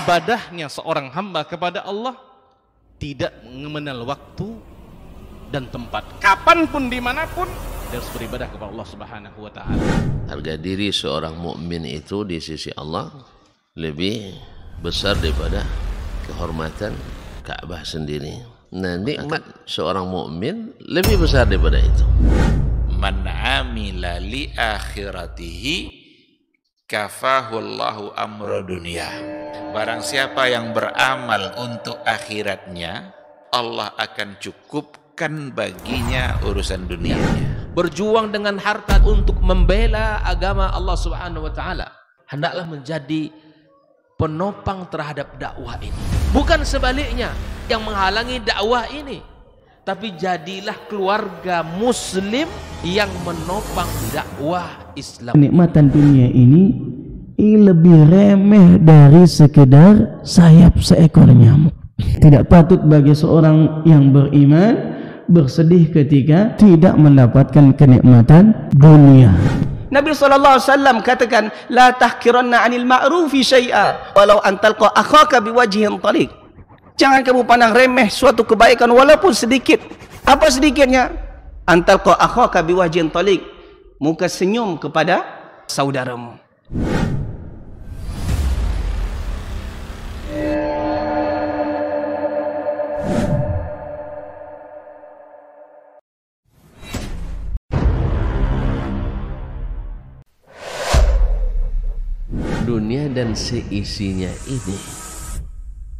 ibadahnya seorang hamba kepada Allah tidak mengenal waktu dan tempat. Kapanpun dimanapun dia harus beribadah kepada Allah Subhanahu wa taala. Harga diri seorang mukmin itu di sisi Allah lebih besar daripada kehormatan Ka'bah sendiri. Nanti nikmat seorang mukmin lebih besar daripada itu. Man amila li akhiratihi kafahullahu amro dunia. Barang siapa yang beramal untuk akhiratnya, Allah akan cukupkan baginya urusan dunianya. Berjuang dengan harta untuk membela agama Allah Subhanahu wa taala hendaklah menjadi penopang terhadap dakwah ini. Bukan sebaliknya yang menghalangi dakwah ini tapi jadilah keluarga muslim yang menopang dakwah Islam. Kenikmatan dunia ini, ini lebih remeh dari sekedar sayap seekor nyamuk. Tidak patut bagi seorang yang beriman bersedih ketika tidak mendapatkan kenikmatan dunia. Nabi sallallahu alaihi wasallam katakan, "La tahkiranna 'anil ma'rufi syai'a walau an talqa akhaka biwajhin taliq." Jangan kamu pandang remeh suatu kebaikan walaupun sedikit. Apa sedikitnya? Antar kau akhaka biwajin talik. Muka senyum kepada saudaramu. dunia dan seisinya ini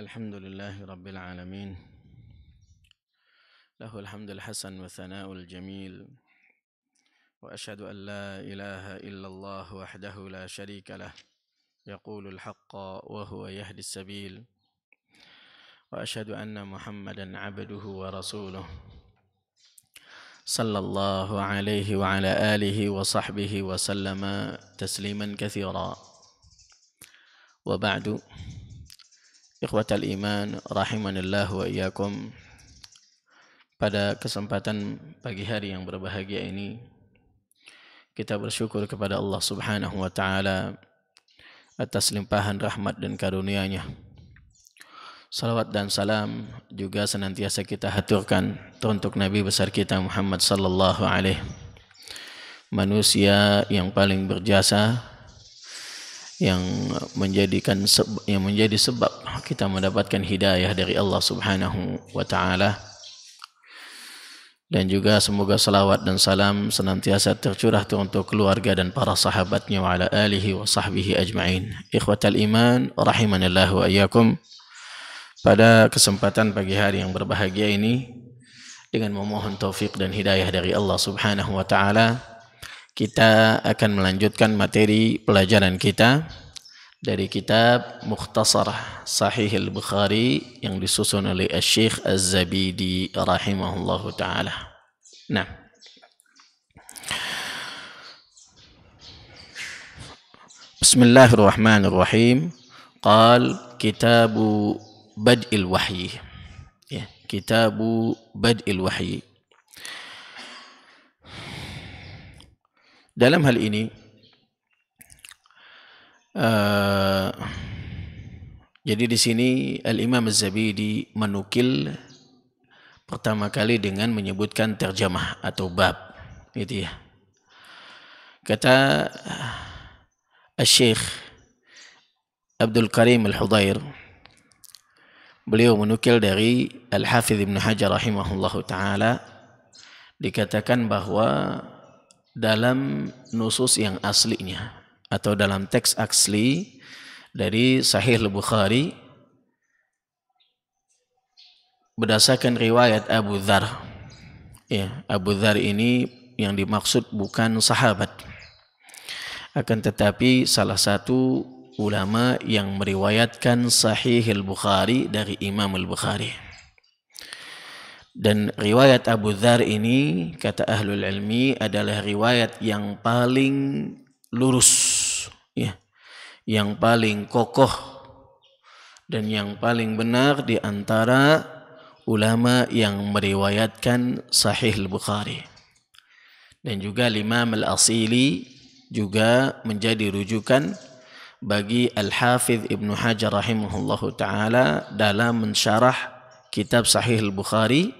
الحمد لله رب العالمين له الحمد الحسن والثناء الجميل واشهد ان لا اله الا الله وحده لا شريك له يقول الحق وهو يهدي السبيل واشهد ان محمدا عبده ورسوله صلى الله عليه وعلى اله وصحبه وسلم تسليما كثيرا وبعد Ikhwatal iman rahimanillah wa iyakum Pada kesempatan pagi hari yang berbahagia ini kita bersyukur kepada Allah Subhanahu wa taala atas limpahan rahmat dan karunia-Nya. Salawat dan salam juga senantiasa kita haturkan untuk Nabi besar kita Muhammad sallallahu alaihi manusia yang paling berjasa yang menjadikan yang menjadi sebab kita mendapatkan hidayah dari Allah Subhanahu wa taala. Dan juga semoga salawat dan salam senantiasa tercurah untuk keluarga dan para sahabatnya wa ala alihi wa sahbihi ajma'in. Ikhwatal iman, rahimanallahu ayyakum. Pada kesempatan pagi hari yang berbahagia ini, dengan memohon taufik dan hidayah dari Allah subhanahu wa ta'ala, Kita akan melanjutkan materi pelajaran kita dari kitab Mukhtasar Sahih Al-Bukhari yang disusun oleh Syekh Az-Zabidi rahimahullahu taala. Nah, Bismillahirrahmanirrahim. Qal kitabu bad'il wahyi. Ya, kitabu bad'il wahyi. Dalam hal ini uh, jadi di sini Al-Imam Az-Zabidi menukil pertama kali dengan menyebutkan terjemah atau bab itu ya. Kata Al-Syekh Abdul Karim Al-Hudair beliau menukil dari Al-Hafidh Ibn Hajar rahimahullahu taala dikatakan bahwa dalam nusus yang aslinya atau dalam teks asli dari Sahih Bukhari berdasarkan riwayat Abu Dhar. Ya, Abu Dhar ini yang dimaksud bukan sahabat. Akan tetapi salah satu ulama yang meriwayatkan Sahih Bukhari dari Imam Al-Bukhari. Dan riwayat Abu Dhar ini kata ahlul ilmi adalah riwayat yang paling lurus ya. Yang paling kokoh dan yang paling benar di antara ulama yang meriwayatkan Sahih Al-Bukhari. Dan juga Imam Al-Asili juga menjadi rujukan bagi Al-Hafidh Ibnu Hajar rahimahullahu taala dalam mensyarah kitab Sahih Al-Bukhari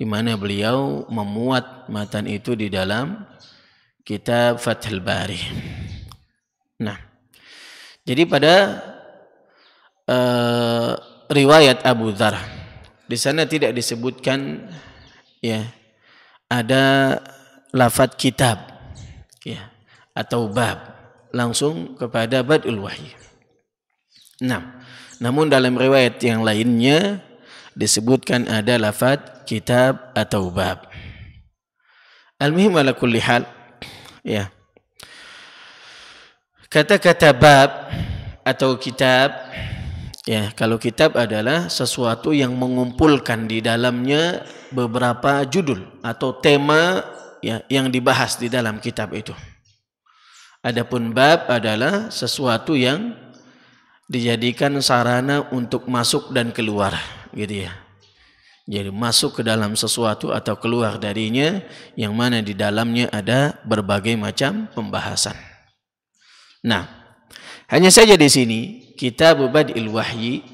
di mana beliau memuat matan itu di dalam kitab Fathul Bari. Nah, jadi pada uh, riwayat Abu Dzar di sana tidak disebutkan ya ada lafadz kitab ya atau bab langsung kepada badul wahyi. Nah, namun dalam riwayat yang lainnya disebutkan ada lafadz kitab atau bab. Al-muhim ala kulli hal. Ya. Kata-kata bab atau kitab ya, kalau kitab adalah sesuatu yang mengumpulkan di dalamnya beberapa judul atau tema ya yang dibahas di dalam kitab itu. Adapun bab adalah sesuatu yang dijadikan sarana untuk masuk dan keluar gitu ya jadi masuk ke dalam sesuatu atau keluar darinya yang mana di dalamnya ada berbagai macam pembahasan. Nah, hanya saja di sini kita Badil Wahyi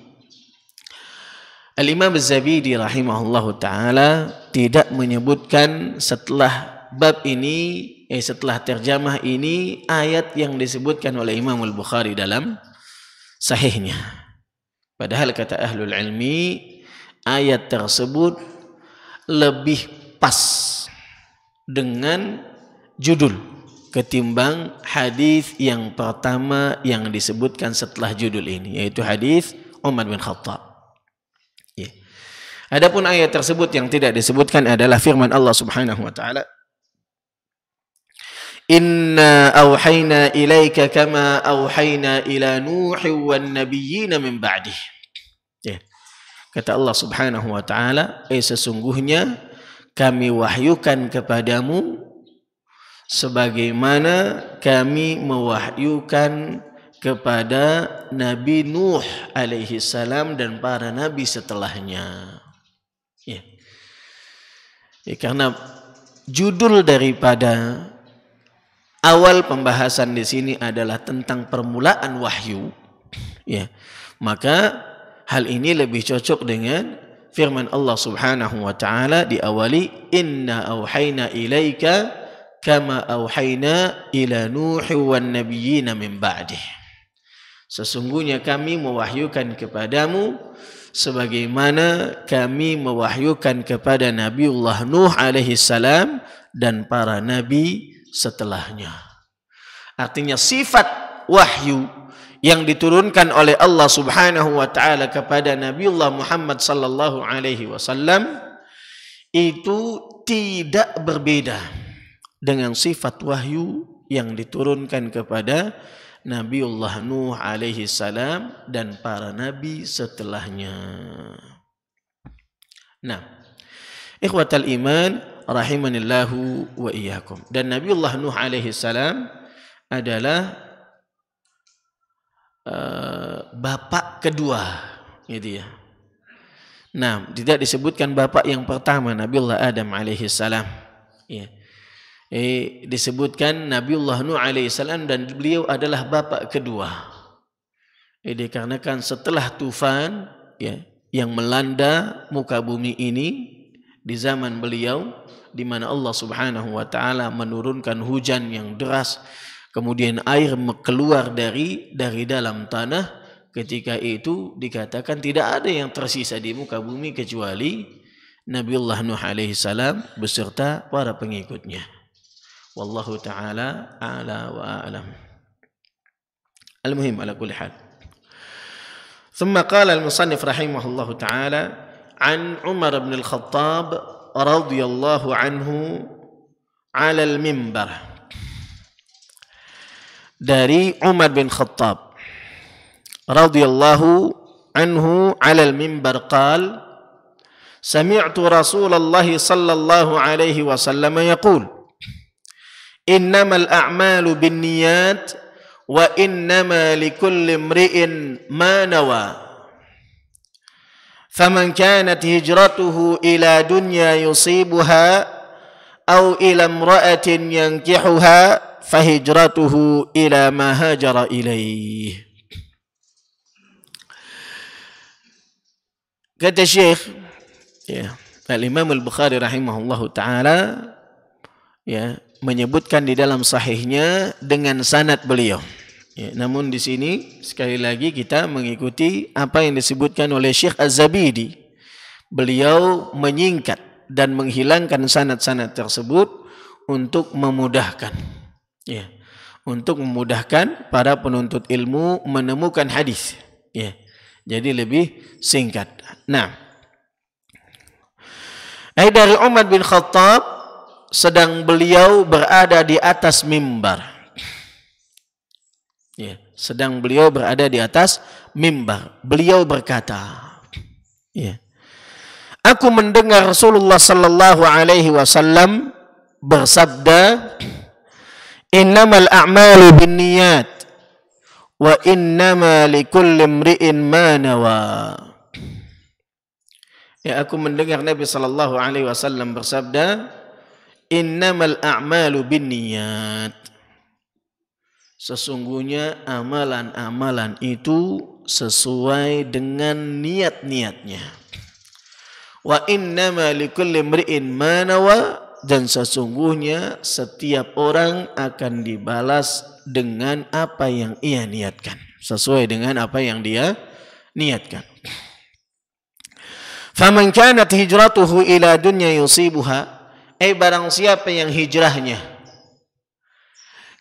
Al-Imam Az-Zabidi rahimahullahu taala tidak menyebutkan setelah bab ini eh setelah terjemah ini ayat yang disebutkan oleh Imam Al-Bukhari dalam sahihnya. Padahal kata ahlul ilmi ayat tersebut lebih pas dengan judul ketimbang hadis yang pertama yang disebutkan setelah judul ini yaitu hadis Umar bin Khattab. Ya. Adapun ayat tersebut yang tidak disebutkan adalah firman Allah Subhanahu wa taala Inna awhayna ilaika kama awhayna ila Nuh wan nabiyyin min ba'dih Kata Allah Subhanahu wa taala, "Eh sesungguhnya kami wahyukan kepadamu sebagaimana kami mewahyukan kepada Nabi Nuh alaihi salam dan para nabi setelahnya." Ya. ya karena judul daripada awal pembahasan di sini adalah tentang permulaan wahyu. Ya. Maka hal ini lebih cocok dengan firman Allah Subhanahu wa taala diawali inna auhayna ilaika kama auhayna ila Nuh wan nabiyyina min ba'dih sesungguhnya kami mewahyukan kepadamu sebagaimana kami mewahyukan kepada Nabiullah Nuh alaihi salam dan para nabi setelahnya artinya sifat wahyu yang diturunkan oleh Allah Subhanahu wa taala kepada Nabiullah Muhammad sallallahu alaihi wasallam itu tidak berbeda dengan sifat wahyu yang diturunkan kepada Nabiullah Nuh alaihi salam dan para nabi setelahnya. Nah, ikhwatal iman rahimanillahu wa iyyakum. Dan Nabiullah Nuh alaihi salam adalah Eh, bapak kedua gitu ya. Nah, tidak disebutkan bapak yang pertama Nabiullah Adam alaihi salam. Ya. Eh, disebutkan Nabiullah Nuh alaihi salam dan beliau adalah bapak kedua. Jadi eh, dikarenakan setelah tufan ya yang melanda muka bumi ini di zaman beliau di mana Allah Subhanahu wa taala menurunkan hujan yang deras kemudian air keluar dari dari dalam tanah ketika itu dikatakan tidak ada yang tersisa di muka bumi kecuali Nabiullah Nuh alaihi salam beserta para pengikutnya. Wallahu taala ala wa alam. Al-muhim ala kulli hal. ثم قال المصنف رحمه الله تعالى عن عمر بن الخطاب رضي الله عنه على المنبر dari Umar bin Khattab radhiyallahu anhu ala al mimbar qal sami'tu Rasulullah sallallahu alaihi wasallam yaqul innamal a'malu binniyat wa innama likulli imri'in ma nawa فمن كانت هجرته الى دنيا يصيبها او الى امراه ينكحها fahijratuhu ila ma hajara ilaih kata Syekh ya Al-Imam Al-Bukhari rahimahullah taala ya menyebutkan di dalam sahihnya dengan sanad beliau Ya, namun di sini sekali lagi kita mengikuti apa yang disebutkan oleh Syekh Az-Zabidi. Beliau menyingkat dan menghilangkan sanad-sanad tersebut untuk memudahkan. Ya. Untuk memudahkan para penuntut ilmu menemukan hadis. Ya. Jadi lebih singkat. Nah. Eh, dari Umar bin Khattab sedang beliau berada di atas mimbar. Ya, sedang beliau berada di atas mimbar. Beliau berkata, ya. Aku mendengar Rasulullah sallallahu alaihi wasallam bersabda innamal a'malu binniyat wa innama likulli imri'in ma nawa Ya aku mendengar Nabi sallallahu alaihi wasallam bersabda innamal a'malu binniyat Sesungguhnya amalan-amalan itu sesuai dengan niat-niatnya. Wa innama likulli imri'in ma nawa dan sesungguhnya setiap orang akan dibalas dengan apa yang ia niatkan sesuai dengan apa yang dia niatkan faman kanat hijratuhu ila dunya yusibuha eh barang siapa yang hijrahnya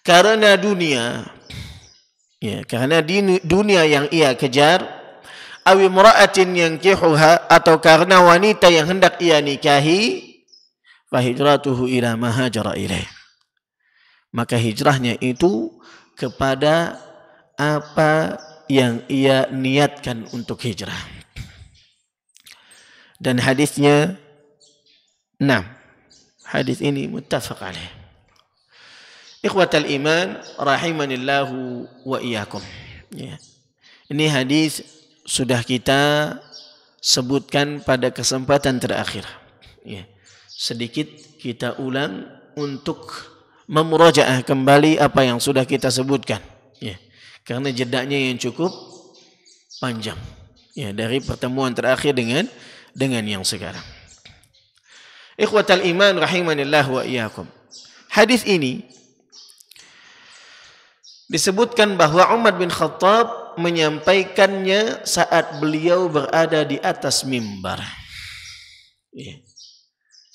karena dunia ya karena dunia yang ia kejar awi mura'atin yang kihuha atau karena wanita yang hendak ia nikahi fahijratuhu ila ma hajara ilaih maka hijrahnya itu kepada apa yang ia niatkan untuk hijrah dan hadisnya enam hadis ini muttafaq alaih ikhwatal iman rahimanillahu wa iyyakum ya ini hadis sudah kita sebutkan pada kesempatan terakhir ya sedikit kita ulang untuk memurajaah kembali apa yang sudah kita sebutkan ya karena jedaknya yang cukup panjang ya dari pertemuan terakhir dengan dengan yang sekarang ikhwatal iman rahimanillah wa iyyakum hadis ini disebutkan bahwa Umar bin Khattab menyampaikannya saat beliau berada di atas mimbar ya.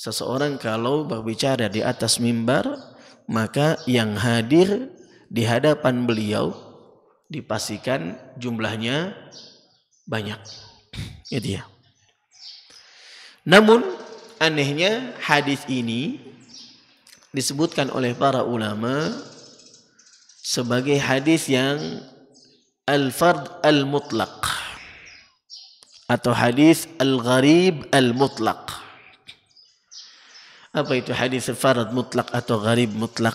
Seseorang kalau berbicara di atas mimbar, maka yang hadir di hadapan beliau dipastikan jumlahnya banyak. Itu ya. Namun anehnya hadis ini disebutkan oleh para ulama sebagai hadis yang al-fard al-mutlaq atau hadis al-gharib al-mutlaq. Apa itu hadis farad mutlak atau gharib mutlak?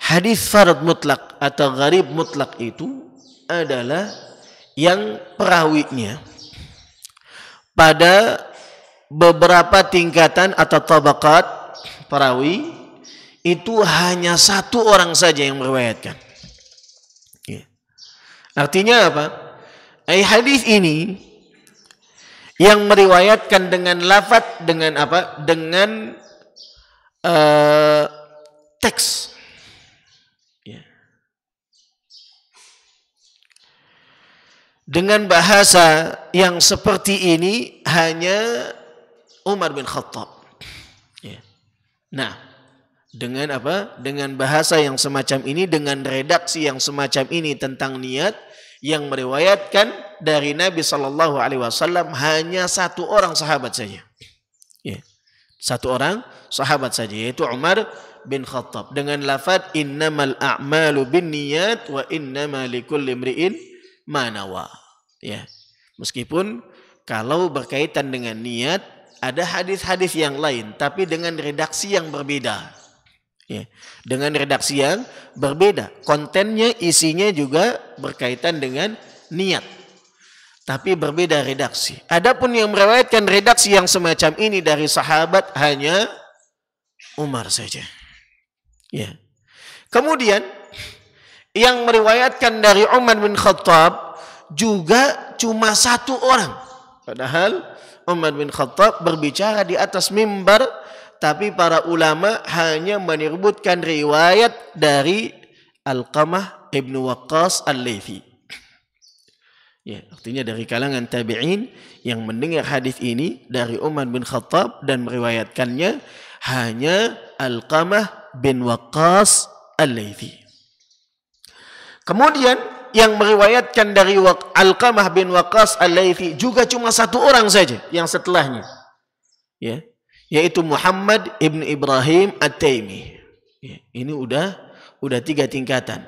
Hadis farad mutlak atau gharib mutlak itu adalah yang perawinya pada beberapa tingkatan atau tabakat perawi itu hanya satu orang saja yang meriwayatkan. Ya. Artinya apa? eh hadis ini yang meriwayatkan dengan lafat dengan apa dengan uh, teks ya. dengan bahasa yang seperti ini hanya Umar bin Khattab ya. nah dengan apa dengan bahasa yang semacam ini dengan redaksi yang semacam ini tentang niat yang meriwayatkan dari Nabi Shallallahu Alaihi Wasallam hanya satu orang sahabat saja. Ya. Satu orang sahabat saja yaitu Umar bin Khattab dengan lafad innamal a'malu bin niyat wa innama likulli imri'in manawa. Ya. Meskipun kalau berkaitan dengan niat ada hadis-hadis yang lain tapi dengan redaksi yang berbeda. Ya. Dengan redaksi yang berbeda. Kontennya, isinya juga berkaitan dengan niat. Tapi berbeda redaksi. Adapun yang meriwayatkan redaksi yang semacam ini dari sahabat hanya Umar saja. Ya. Kemudian yang meriwayatkan dari Umar bin Khattab juga cuma satu orang. Padahal Umar bin Khattab berbicara di atas mimbar tapi para ulama hanya menyebutkan riwayat dari Al-Qamah Ibnu Waqqas al Layfi. Ya, artinya dari kalangan tabi'in yang mendengar hadis ini dari Umar bin Khattab dan meriwayatkannya hanya Al-Qamah bin Waqqas al Layfi. Kemudian yang meriwayatkan dari Al-Qamah bin Waqqas al Layfi juga cuma satu orang saja yang setelahnya. Ya, yaitu Muhammad ibn Ibrahim At-Taimi. Ya, ini udah udah tiga tingkatan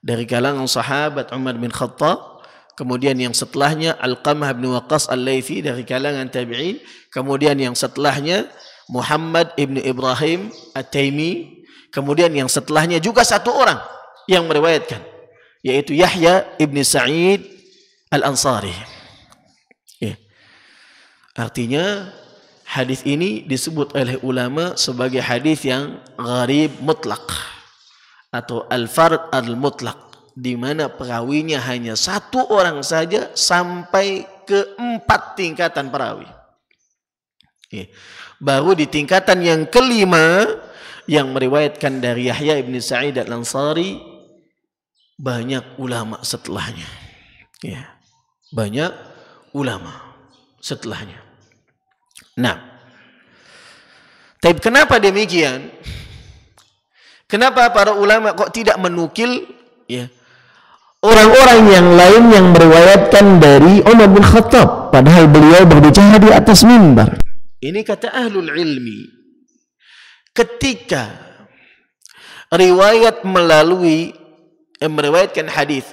dari kalangan sahabat Umar bin Khattab, kemudian yang setelahnya Al-Qamah bin Waqas Al-Laythi dari kalangan tabi'in, kemudian yang setelahnya Muhammad ibn Ibrahim At-Taimi, kemudian yang setelahnya juga satu orang yang meriwayatkan yaitu Yahya ibn Sa'id Al-Ansari. Ya. Artinya Hadis ini disebut oleh ulama sebagai hadis yang gharib mutlak atau al-fard al-mutlak di mana perawinya hanya satu orang saja sampai ke empat tingkatan perawi. Iya. Baru di tingkatan yang kelima yang meriwayatkan dari Yahya ibn Sa'id al-Ansari banyak ulama setelahnya. Ya. Banyak ulama setelahnya. Nah, tapi kenapa demikian? Kenapa para ulama kok tidak menukil ya orang-orang yang lain yang meriwayatkan dari Umar bin Khattab padahal beliau berbicara di atas mimbar. Ini kata ahlul ilmi. Ketika riwayat melalui eh, meriwayatkan hadis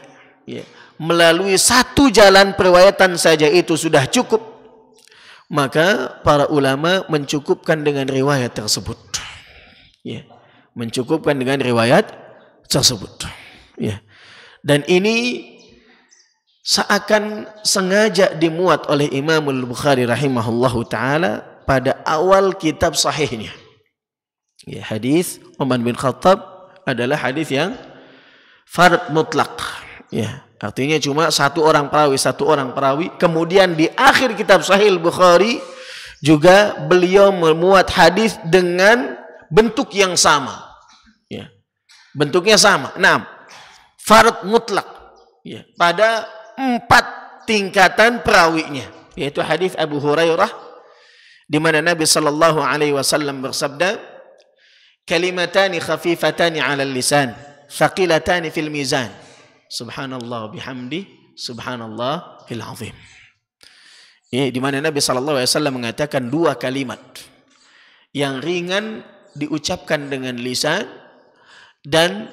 ya, melalui satu jalan periwayatan saja itu sudah cukup maka para ulama mencukupkan dengan riwayat tersebut. Ya, mencukupkan dengan riwayat tersebut. Ya. Dan ini seakan sengaja dimuat oleh Imam Al-Bukhari rahimahullahu taala pada awal kitab sahihnya. Ya, hadis Umar bin Khattab adalah hadis yang fard mutlak. Ya. Artinya cuma satu orang perawi, satu orang perawi. Kemudian di akhir kitab Sahih Bukhari juga beliau memuat hadis dengan bentuk yang sama. Ya. Bentuknya sama. Nah, farad mutlak ya. pada empat tingkatan perawinya yaitu hadis Abu Hurairah di mana Nabi Shallallahu Alaihi Wasallam bersabda kalimatani khafifatani ala lisan faqilatani fil mizan subhanallah bihamdi subhanallahil azim. Ini di mana Nabi saw mengatakan dua kalimat yang ringan diucapkan dengan lisan dan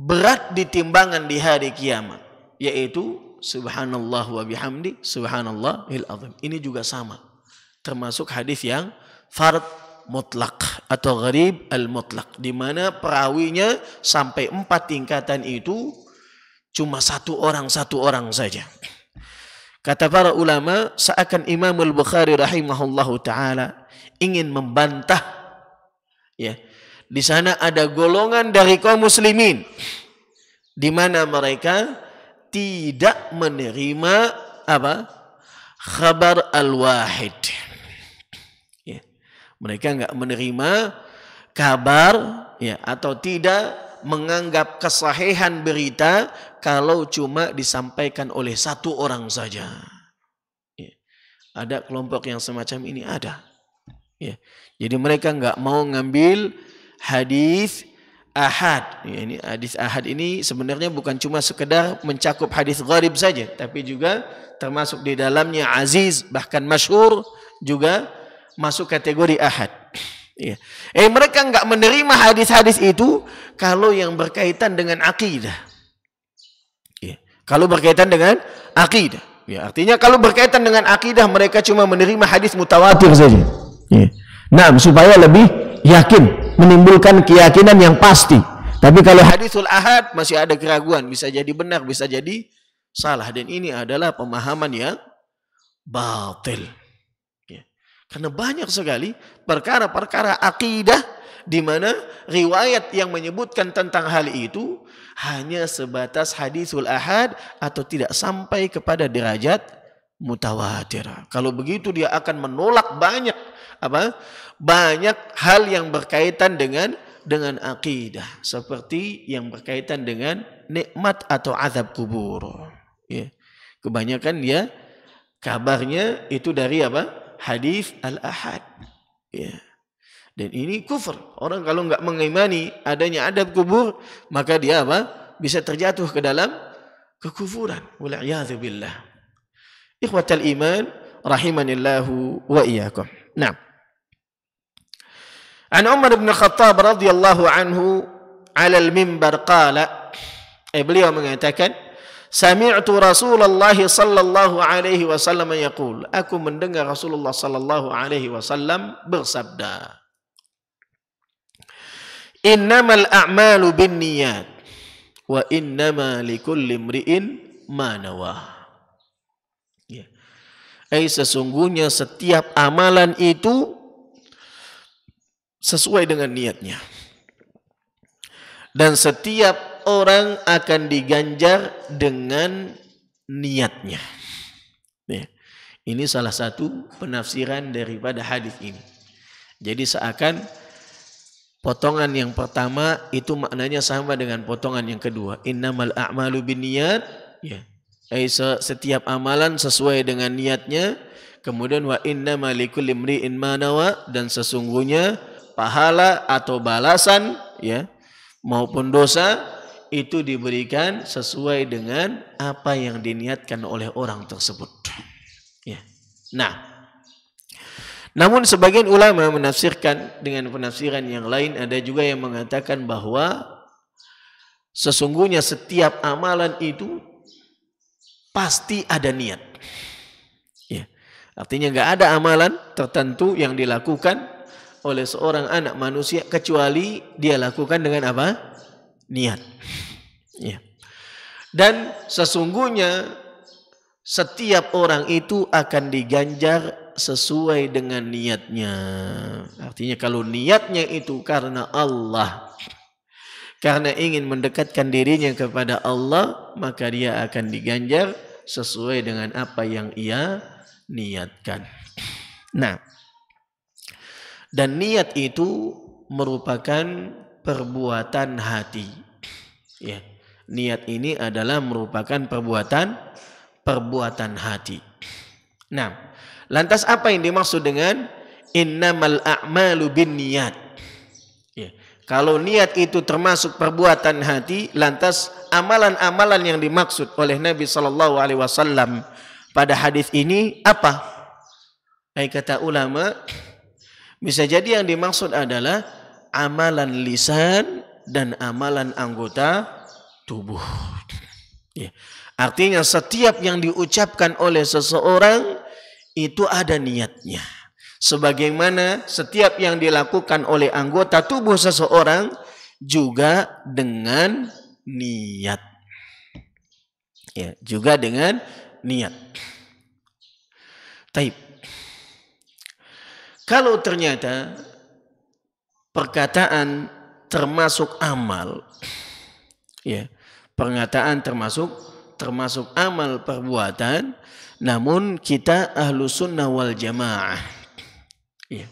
berat ditimbangan di hari kiamat yaitu subhanallah wa bihamdi subhanallahil azim. Ini juga sama termasuk hadis yang fard mutlak atau gharib al mutlak di mana perawinya sampai empat tingkatan itu Cuma satu orang, satu orang saja. Kata para ulama, seakan Imam Al-Bukhari rahimahullahu taala ingin membantah ya. Di sana ada golongan dari kaum muslimin di mana mereka tidak menerima apa? khabar al-wahid. Ya. Mereka enggak menerima kabar ya atau tidak menganggap kesahihan berita kalau cuma disampaikan oleh satu orang saja. Ya. Ada kelompok yang semacam ini ada. Ya. Jadi mereka nggak mau ngambil hadis ahad. Ya, ini hadis ahad ini sebenarnya bukan cuma sekedar mencakup hadis gharib saja, tapi juga termasuk di dalamnya aziz bahkan masyhur juga masuk kategori ahad ya Eh mereka nggak menerima hadis-hadis itu kalau yang berkaitan dengan akidah. Ya. Kalau berkaitan dengan akidah. Ya, artinya kalau berkaitan dengan akidah mereka cuma menerima hadis mutawatir saja. Ya. Nah, supaya lebih yakin menimbulkan keyakinan yang pasti. Tapi kalau hadisul ahad masih ada keraguan, bisa jadi benar, bisa jadi salah dan ini adalah pemahaman yang batil. Karena banyak sekali perkara-perkara akidah di mana riwayat yang menyebutkan tentang hal itu hanya sebatas hadisul ahad atau tidak sampai kepada derajat mutawatir. Kalau begitu dia akan menolak banyak apa? Banyak hal yang berkaitan dengan dengan akidah seperti yang berkaitan dengan nikmat atau azab kubur. Ya. Kebanyakan dia ya, kabarnya itu dari apa? hadis al-ahad. Ya. Dan ini kufur. Orang kalau enggak mengimani adanya adab kubur, maka dia apa? Bisa terjatuh ke dalam kekufuran. Wal'iyadzu billah. Ikhwatal iman rahimanillahu wa iyyakum. Naam. An Umar bin Khattab radhiyallahu anhu 'ala al-mimbar qala Eh, beliau mengatakan, sami'tu Rasulullah sallallahu alaihi wasallam yaqul aku mendengar Rasulullah sallallahu alaihi wasallam bersabda Innamal a'malu binniyat wa innama likulli imri'in ma nawah ya. Eh sesungguhnya setiap amalan itu sesuai dengan niatnya dan setiap orang akan diganjar dengan niatnya. Ya. Ini salah satu penafsiran daripada hadis ini. Jadi seakan potongan yang pertama itu maknanya sama dengan potongan yang kedua. Innamal a'malu binniyat. Ya. Eh, setiap amalan sesuai dengan niatnya. Kemudian wa inna malikul in manawa dan sesungguhnya pahala atau balasan ya maupun dosa itu diberikan sesuai dengan apa yang diniatkan oleh orang tersebut. Ya. Nah, namun sebagian ulama menafsirkan dengan penafsiran yang lain ada juga yang mengatakan bahwa sesungguhnya setiap amalan itu pasti ada niat. Ya. Artinya nggak ada amalan tertentu yang dilakukan oleh seorang anak manusia kecuali dia lakukan dengan apa? niat. Ya. Dan sesungguhnya setiap orang itu akan diganjar sesuai dengan niatnya. Artinya kalau niatnya itu karena Allah, karena ingin mendekatkan dirinya kepada Allah, maka dia akan diganjar sesuai dengan apa yang ia niatkan. Nah, dan niat itu merupakan perbuatan hati. Ya. Niat ini adalah merupakan perbuatan perbuatan hati. Nah, lantas apa yang dimaksud dengan innamal a'malu bin niat? Ya. Kalau niat itu termasuk perbuatan hati, lantas amalan-amalan yang dimaksud oleh Nabi Shallallahu Alaihi Wasallam pada hadis ini apa? Ay kata ulama, bisa jadi yang dimaksud adalah amalan lisan dan amalan anggota tubuh. Ya. Artinya setiap yang diucapkan oleh seseorang itu ada niatnya. Sebagaimana setiap yang dilakukan oleh anggota tubuh seseorang juga dengan niat. Ya, juga dengan niat. Taib. Kalau ternyata perkataan termasuk amal. Ya, perkataan termasuk termasuk amal perbuatan namun kita ahlu sunnah wal jamaah ya.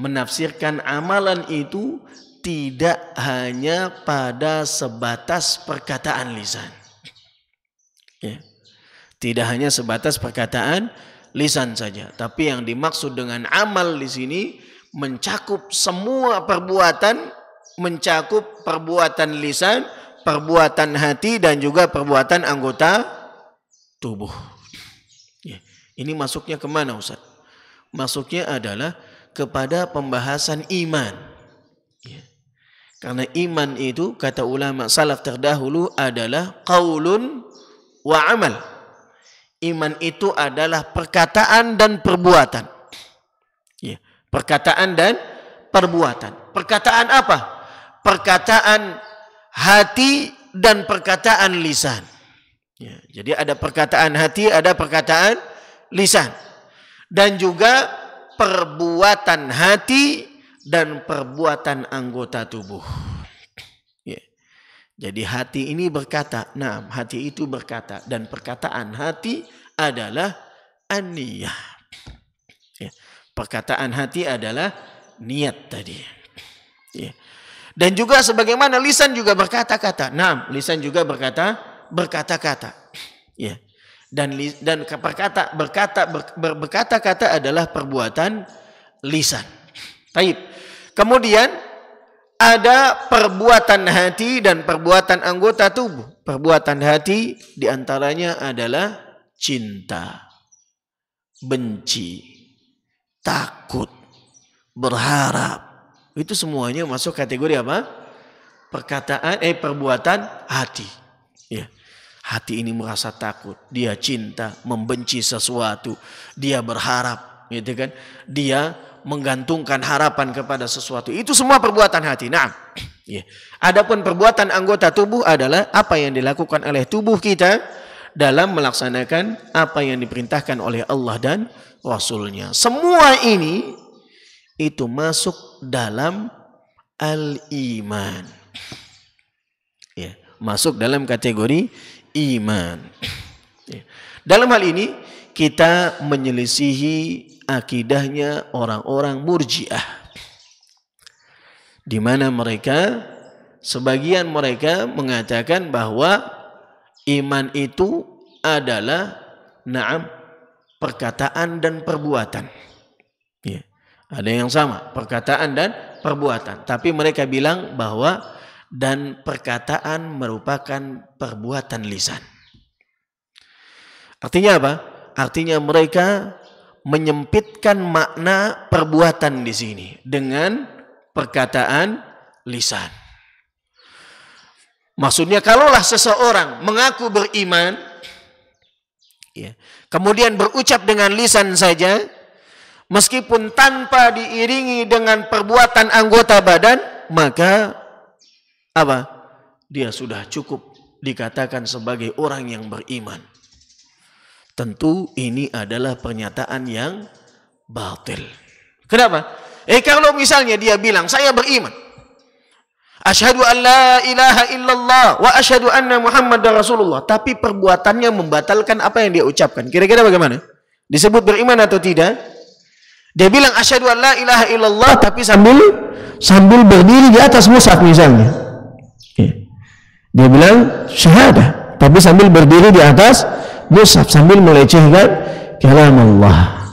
menafsirkan amalan itu tidak hanya pada sebatas perkataan lisan ya. tidak hanya sebatas perkataan lisan saja tapi yang dimaksud dengan amal di sini mencakup semua perbuatan, mencakup perbuatan lisan, perbuatan hati dan juga perbuatan anggota tubuh. Ya, ini masuknya kemana Ustaz? Masuknya adalah kepada pembahasan iman. Ya, karena iman itu kata ulama salaf terdahulu adalah qaulun wa amal. Iman itu adalah perkataan dan perbuatan. Perkataan dan perbuatan. Perkataan apa? Perkataan hati dan perkataan lisan. Ya, jadi ada perkataan hati, ada perkataan lisan. Dan juga perbuatan hati dan perbuatan anggota tubuh. Ya. Jadi hati ini berkata, nah hati itu berkata dan perkataan hati adalah aniyah. Perkataan hati adalah niat tadi. Ya. Dan juga sebagaimana lisan juga berkata-kata. Nah, lisan juga berkata berkata-kata. Ya. Dan dan berkata berkata ber, berkata-kata adalah perbuatan lisan. Taib. Kemudian ada perbuatan hati dan perbuatan anggota tubuh. Perbuatan hati diantaranya adalah cinta, benci, takut, berharap. Itu semuanya masuk kategori apa? Perkataan eh perbuatan hati. Ya. Hati ini merasa takut, dia cinta, membenci sesuatu, dia berharap, gitu kan? Dia menggantungkan harapan kepada sesuatu. Itu semua perbuatan hati. Nah, ya. Adapun perbuatan anggota tubuh adalah apa yang dilakukan oleh tubuh kita dalam melaksanakan apa yang diperintahkan oleh Allah dan rasulnya. Semua ini itu masuk dalam al-iman. Ya, masuk dalam kategori iman. Ya. Dalam hal ini kita menyelisihi akidahnya orang-orang murjiah. Di mana mereka sebagian mereka mengatakan bahwa iman itu adalah na'am perkataan dan perbuatan. Ya. Ada yang sama, perkataan dan perbuatan. Tapi mereka bilang bahwa dan perkataan merupakan perbuatan lisan. Artinya apa? Artinya mereka menyempitkan makna perbuatan di sini dengan perkataan lisan. Maksudnya kalaulah seseorang mengaku beriman kemudian berucap dengan lisan saja meskipun tanpa diiringi dengan perbuatan anggota badan maka apa dia sudah cukup dikatakan sebagai orang yang beriman tentu ini adalah pernyataan yang batil kenapa eh kalau misalnya dia bilang saya beriman Asyhadu an la ilaha illallah wa asyhadu anna Muhammad Rasulullah. Tapi perbuatannya membatalkan apa yang dia ucapkan. Kira-kira bagaimana? Disebut beriman atau tidak? Dia bilang asyhadu an la ilaha illallah tapi sambil sambil berdiri di atas musaf misalnya. Dia bilang syahadah tapi sambil berdiri di atas musaf sambil melecehkan kalam Allah.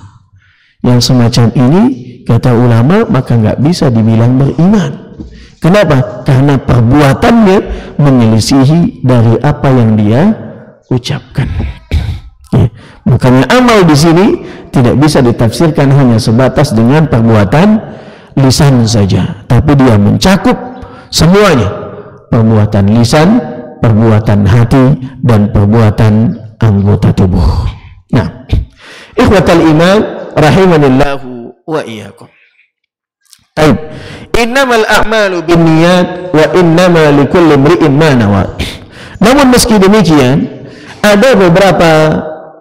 Yang semacam ini kata ulama maka nggak bisa dibilang beriman. Kenapa? Karena perbuatannya menyelisihi dari apa yang dia ucapkan. Bukannya ya, amal di sini tidak bisa ditafsirkan hanya sebatas dengan perbuatan lisan saja, tapi dia mencakup semuanya. Perbuatan lisan, perbuatan hati, dan perbuatan anggota tubuh. Nah, ikhwatal iman rahimanillahu wa iyyakum. Baik. Innamal a'malu binniyat wa innama likulli imri'in ma nawa. Namun meski demikian, ada beberapa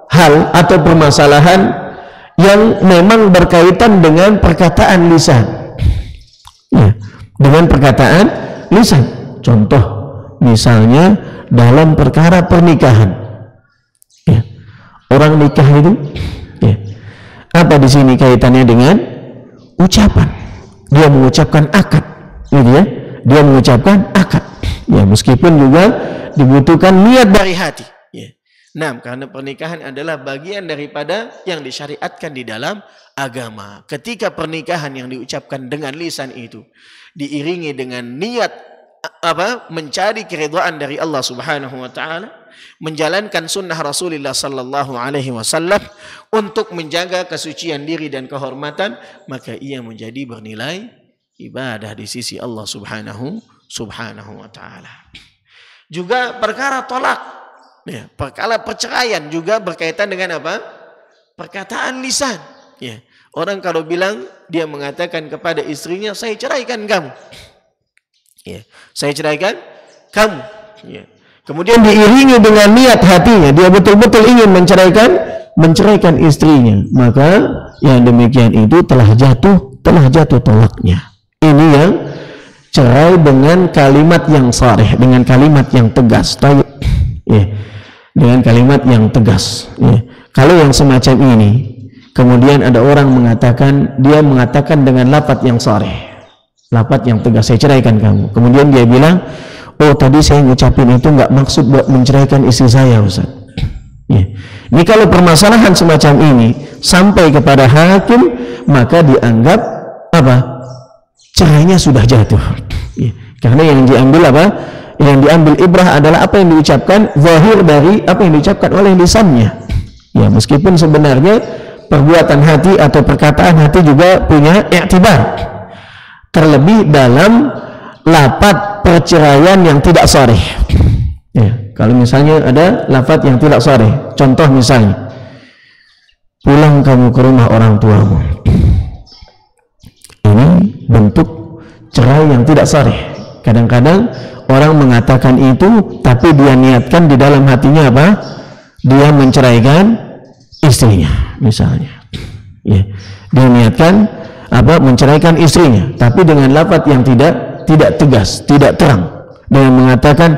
hal atau permasalahan yang memang berkaitan dengan perkataan lisan. Ya, dengan perkataan lisan. Contoh misalnya dalam perkara pernikahan. Ya, orang nikah itu ya. apa di sini kaitannya dengan ucapan dia mengucapkan akad gitu ya dia mengucapkan akad ya meskipun juga dibutuhkan niat dari hati ya. Nah, karena pernikahan adalah bagian daripada yang disyariatkan di dalam agama. Ketika pernikahan yang diucapkan dengan lisan itu diiringi dengan niat apa mencari keridhaan dari Allah Subhanahu wa taala, menjalankan sunnah Rasulullah sallallahu alaihi wasallam untuk menjaga kesucian diri dan kehormatan, maka ia menjadi bernilai ibadah di sisi Allah Subhanahu subhanahu wa taala. Juga perkara tolak. Ya, perkara perceraian juga berkaitan dengan apa? Perkataan lisan. Ya. Orang kalau bilang dia mengatakan kepada istrinya, "Saya ceraikan kamu." Ya, saya ceraikan kamu. Ya. Kemudian diiringi dengan niat hatinya, dia betul-betul ingin menceraikan menceraikan istrinya. Maka yang demikian itu telah jatuh, telah jatuh tolaknya. Ini yang cerai dengan kalimat yang sareh, dengan kalimat yang tegas. Tahu? Ya. Dengan kalimat yang tegas. Ya. Kalau yang semacam ini, kemudian ada orang mengatakan, dia mengatakan dengan lapat yang sareh, lapat yang tegas, saya ceraikan kamu. Kemudian dia bilang, oh tadi saya ngucapin itu nggak maksud buat menceraikan istri saya Ustaz ya. ini kalau permasalahan semacam ini sampai kepada hakim maka dianggap apa cerainya sudah jatuh ya. karena yang diambil apa yang diambil ibrah adalah apa yang diucapkan zahir dari apa yang diucapkan oleh lisannya ya meskipun sebenarnya perbuatan hati atau perkataan hati juga punya iktibar terlebih dalam lafat perceraian yang tidak sore. ya, kalau misalnya ada lafat yang tidak sore, contoh misalnya pulang kamu ke rumah orang tuamu ini bentuk cerai yang tidak sore. kadang-kadang orang mengatakan itu tapi dia niatkan di dalam hatinya apa dia menceraikan istrinya misalnya ya dia niatkan apa menceraikan istrinya tapi dengan lafat yang tidak tidak tegas, tidak terang dengan mengatakan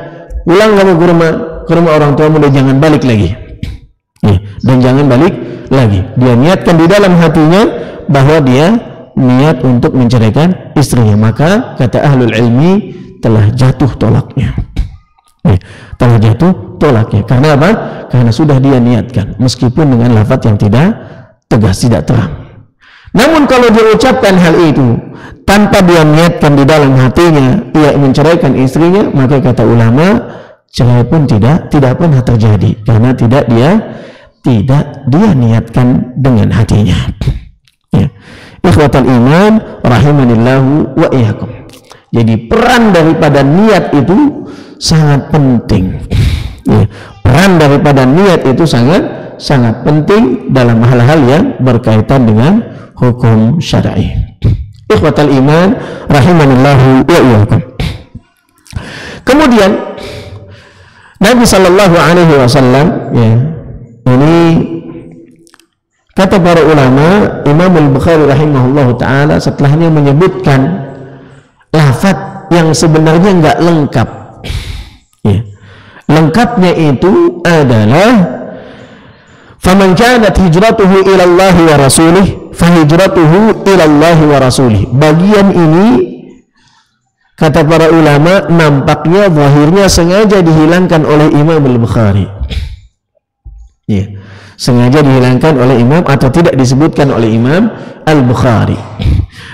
ulang kamu ke rumah ke rumah orang tuamu dan jangan balik lagi. dan jangan balik lagi. Dia niatkan di dalam hatinya bahwa dia niat untuk menceraikan istrinya. Maka kata ahlul ilmi telah jatuh tolaknya. Nih, telah jatuh tolaknya. Karena apa? Karena sudah dia niatkan meskipun dengan lafaz yang tidak tegas, tidak terang. Namun kalau dia ucapkan hal itu tanpa dia niatkan di dalam hatinya ia menceraikan istrinya, maka kata ulama cerai pun tidak tidak pernah terjadi karena tidak dia tidak dia niatkan dengan hatinya. Ya. Ikhwatul iman rahimanillahu wa iyyakum. Jadi peran daripada niat itu sangat penting. Ya. Peran daripada niat itu sangat sangat penting dalam hal-hal yang berkaitan dengan hukum syar'i. Ikhwatal iman rahimanillahu wa iyyakum. Kemudian Nabi sallallahu Alaihi Wasallam ya, ini kata para ulama Imam Al Bukhari rahimahullah taala setelahnya menyebutkan lafaz yang sebenarnya nggak lengkap. Ya. Lengkapnya itu adalah Faman kana hijratuhu ila Allah wa rasulih fahijratuhu ila Allah wa rasulih. Bagian ini kata para ulama nampaknya zahirnya sengaja dihilangkan oleh Imam Al-Bukhari. Ya. Sengaja dihilangkan oleh Imam atau tidak disebutkan oleh Imam Al-Bukhari.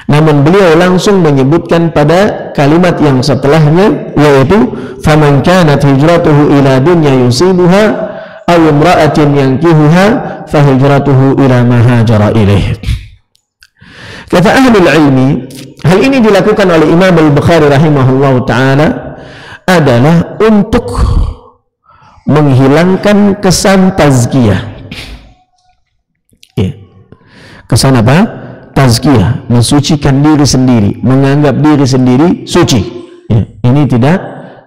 Namun beliau langsung menyebutkan pada kalimat yang setelahnya yaitu faman kanat hijratuhu ila dunya yusibuha aw imra'atin yankihuha fa hijratuhu ila ma hajara ilaih. Kata ahli ilmi, hal ini dilakukan oleh Imam Al-Bukhari rahimahullahu taala adalah untuk menghilangkan kesan tazkiyah. Ya. Kesan apa? Tazkiyah, mensucikan diri sendiri, menganggap diri sendiri suci. Ya. Ini tidak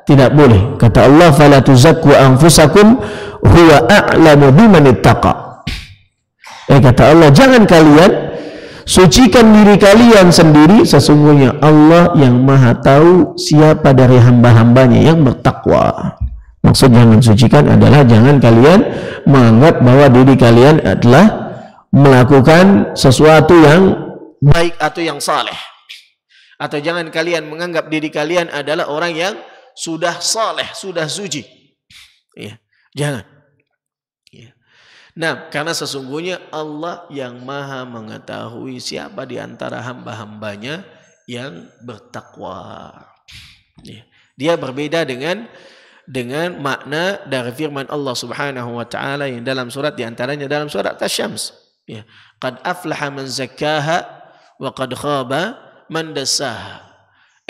tidak boleh kata Allah fala tuzakku anfusakum huwa a'lamu biman ittaqa eh kata Allah jangan kalian sucikan diri kalian sendiri sesungguhnya Allah yang maha tahu siapa dari hamba-hambanya yang bertakwa maksud jangan sucikan adalah jangan kalian menganggap bahwa diri kalian adalah melakukan sesuatu yang baik atau yang saleh atau jangan kalian menganggap diri kalian adalah orang yang sudah saleh, sudah suci. Ya, jangan. Ya. Nah, karena sesungguhnya Allah yang maha mengetahui siapa di antara hamba-hambanya yang bertakwa. Ya. Dia berbeda dengan dengan makna dari firman Allah Subhanahu wa taala yang dalam surat diantaranya dalam surat Tasyams. syams ya qad aflaha man zakkaha wa qad khaba man dassaha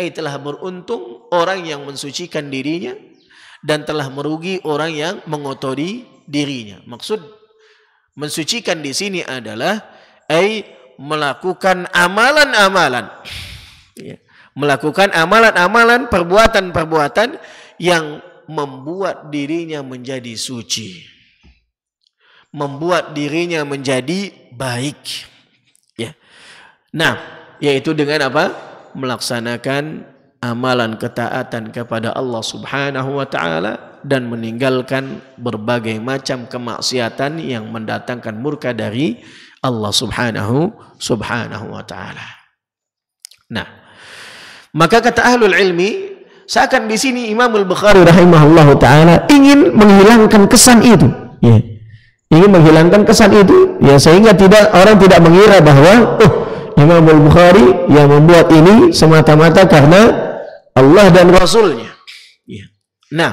telah beruntung orang yang mensucikan dirinya dan telah merugi orang yang mengotori dirinya. Maksud mensucikan di sini adalah ai melakukan amalan-amalan. Ya. Melakukan amalan-amalan, perbuatan-perbuatan yang membuat dirinya menjadi suci. Membuat dirinya menjadi baik. Ya. Nah, yaitu dengan apa? Melaksanakan amalan ketaatan kepada Allah Subhanahu wa taala dan meninggalkan berbagai macam kemaksiatan yang mendatangkan murka dari Allah Subhanahu Subhanahu wa taala. Nah, maka kata ahlul ilmi seakan di sini Imamul Bukhari rahimahullahu taala ingin menghilangkan kesan itu, ya. Ingin menghilangkan kesan itu, ya sehingga tidak orang tidak mengira bahwa oh Imamul Bukhari yang membuat ini semata-mata karena Allah dan Rasulnya. Ya. Nah,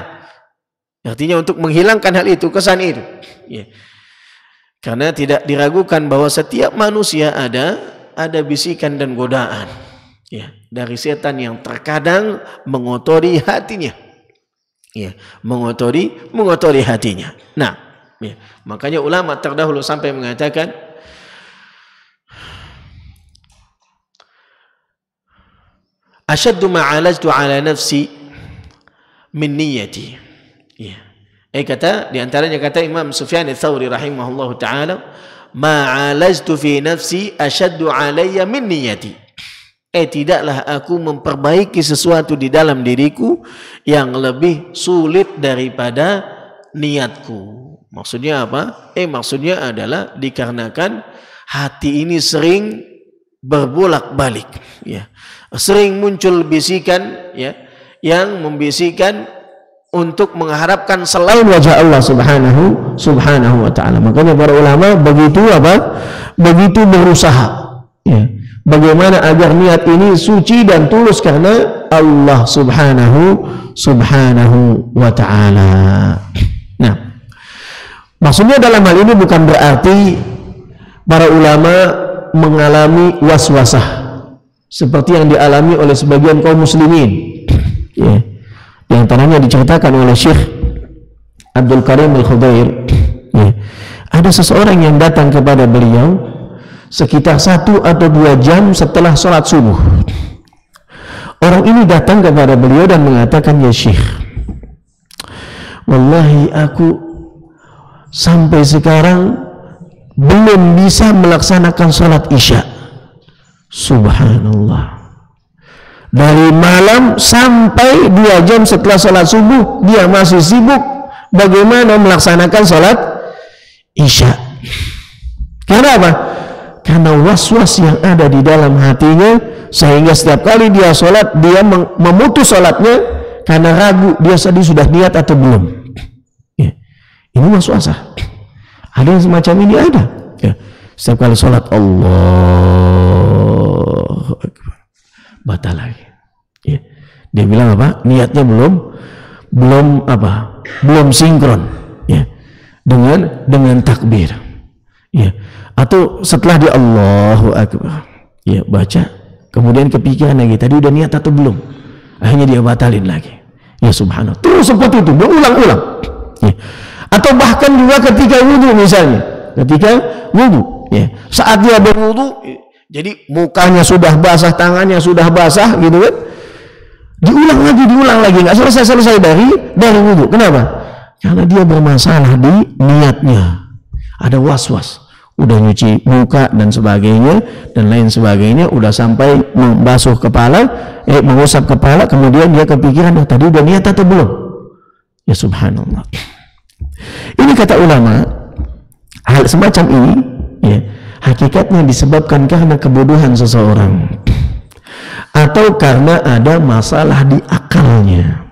artinya untuk menghilangkan hal itu, kesan itu. Ya. Karena tidak diragukan bahwa setiap manusia ada ada bisikan dan godaan. Ya, dari setan yang terkadang mengotori hatinya. Ya, mengotori mengotori hatinya. Nah, ya, makanya ulama terdahulu sampai mengatakan asyaddu ma'alajtu ala nafsi min niyati. Ya. Eh kata di antaranya kata Imam Sufyan al-Thawri rahimahullahu taala, ma'alajtu fi nafsi asyaddu alayya min niyati. Eh tidaklah aku memperbaiki sesuatu di dalam diriku yang lebih sulit daripada niatku. Maksudnya apa? Eh maksudnya adalah dikarenakan hati ini sering berbolak-balik ya sering muncul bisikan ya yang membisikan untuk mengharapkan selain wajah Allah Subhanahu Subhanahu wa taala. Makanya para ulama begitu apa? Begitu berusaha ya. Bagaimana agar niat ini suci dan tulus karena Allah Subhanahu Subhanahu wa taala. Nah, maksudnya dalam hal ini bukan berarti para ulama mengalami waswasah seperti yang dialami oleh sebagian kaum muslimin ya. yang tanahnya diceritakan oleh Syekh Abdul Karim Al-Khudair ya. ada seseorang yang datang kepada beliau sekitar satu atau dua jam setelah sholat subuh orang ini datang kepada beliau dan mengatakan ya Syekh wallahi aku sampai sekarang belum bisa melaksanakan sholat isya' Subhanallah. Dari malam sampai dua jam setelah sholat subuh, dia masih sibuk bagaimana melaksanakan sholat isya. Karena apa? Karena was-was yang ada di dalam hatinya, sehingga setiap kali dia sholat, dia memutus sholatnya karena ragu dia sedih sudah niat atau belum. Ya. Ini was-wasah. Ada yang semacam ini ada. Ya. Setiap kali sholat Allah Allahu Akbar. Batal lagi. Ya. Dia bilang apa? Niatnya belum belum apa? Belum sinkron. Ya. Dengan dengan takbir. Ya. Atau setelah dia Allahu Akbar. Ya, baca. Kemudian kepikiran lagi, tadi udah niat atau belum? Akhirnya dia batalin lagi. Ya subhanallah. Terus seperti itu, berulang-ulang. Ya. Atau bahkan juga ketika wudhu misalnya. Ketika wudhu. Ya. Saat dia berwudhu, jadi mukanya sudah basah, tangannya sudah basah gitu kan. Diulang lagi, diulang lagi, nggak selesai-selesai dari dari wudhu. Kenapa? Karena dia bermasalah di niatnya. Ada was-was. Udah nyuci muka dan sebagainya dan lain sebagainya, udah sampai membasuh kepala, eh mengusap kepala, kemudian dia kepikiran, oh, tadi udah niat atau belum? Ya subhanallah. Ini kata ulama, hal semacam ini ya, hakikatnya disebabkan karena kebodohan seseorang atau karena ada masalah di akalnya.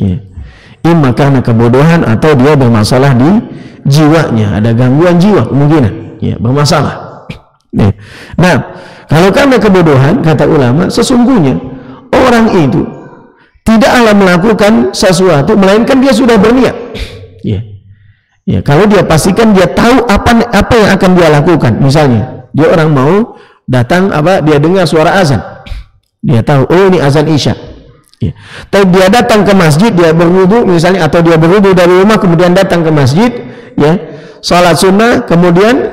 Ya. Ima karena kebodohan atau dia bermasalah di jiwanya, ada gangguan jiwa kemungkinan, ya, bermasalah. Ya. Nah, kalau karena kebodohan kata ulama sesungguhnya orang itu tidak tidaklah melakukan sesuatu melainkan dia sudah berniat Ya, kalau dia pastikan dia tahu apa apa yang akan dia lakukan. Misalnya, dia orang mau datang apa dia dengar suara azan. Dia tahu, oh ini azan Isya. Ya. Tapi dia datang ke masjid, dia berwudu misalnya atau dia berwudu dari rumah kemudian datang ke masjid, ya. Salat sunnah kemudian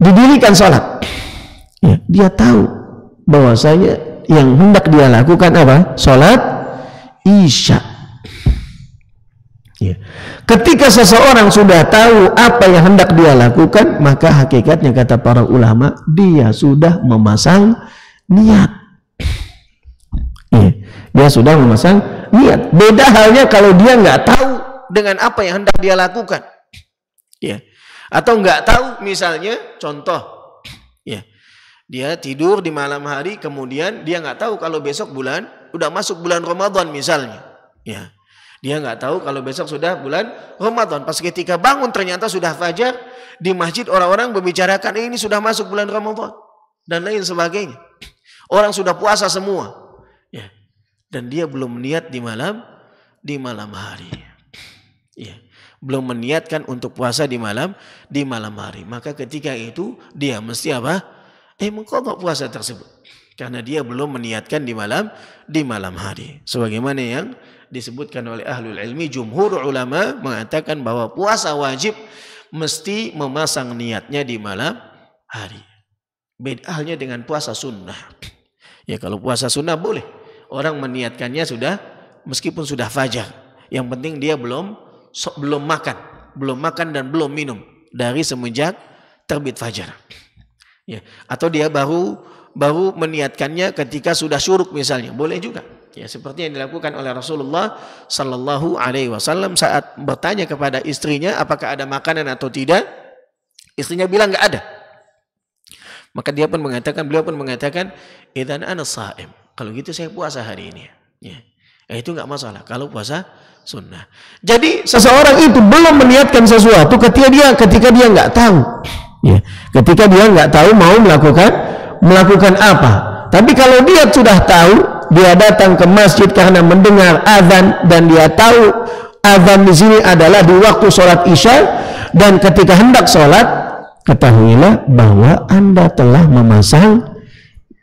didirikan salat. Ya, dia tahu bahwasanya yang hendak dia lakukan apa? Salat Isya Ya. Ketika seseorang sudah tahu apa yang hendak dia lakukan, maka hakikatnya kata para ulama, dia sudah memasang niat. Ya. Dia sudah memasang niat. Beda halnya kalau dia nggak tahu dengan apa yang hendak dia lakukan. Ya. Atau nggak tahu misalnya contoh ya dia tidur di malam hari kemudian dia nggak tahu kalau besok bulan udah masuk bulan Ramadan misalnya ya dia nggak tahu kalau besok sudah bulan Ramadan. Pas ketika bangun ternyata sudah fajar di masjid orang-orang membicarakan eh, ini sudah masuk bulan Ramadan dan lain sebagainya. Orang sudah puasa semua. Ya. Dan dia belum niat di malam di malam hari. Ya. Belum meniatkan untuk puasa di malam di malam hari. Maka ketika itu dia mesti apa? Eh mengkodok puasa tersebut. Karena dia belum meniatkan di malam di malam hari. Sebagaimana yang disebutkan oleh ahlul ilmi jumhur ulama mengatakan bahwa puasa wajib mesti memasang niatnya di malam hari. Bedahnya dengan puasa sunnah. Ya kalau puasa sunnah boleh. Orang meniatkannya sudah meskipun sudah fajar. Yang penting dia belum so, belum makan, belum makan dan belum minum dari semenjak terbit fajar. Ya, atau dia baru baru meniatkannya ketika sudah syuruk misalnya, boleh juga. Ya, seperti yang dilakukan oleh Rasulullah Sallallahu Alaihi Wasallam saat bertanya kepada istrinya apakah ada makanan atau tidak, istrinya bilang nggak ada. Maka dia pun mengatakan, beliau pun mengatakan, idan ana saim. Kalau gitu saya puasa hari ini. Ya. Eh, itu nggak masalah kalau puasa sunnah. Jadi seseorang itu belum meniatkan sesuatu ketika dia ketika dia nggak tahu, ya. ketika dia nggak tahu mau melakukan melakukan apa. Tapi kalau dia sudah tahu, dia datang ke masjid karena mendengar azan dan dia tahu azan di sini adalah di waktu sholat isya dan ketika hendak sholat ketahuilah bahwa anda telah memasang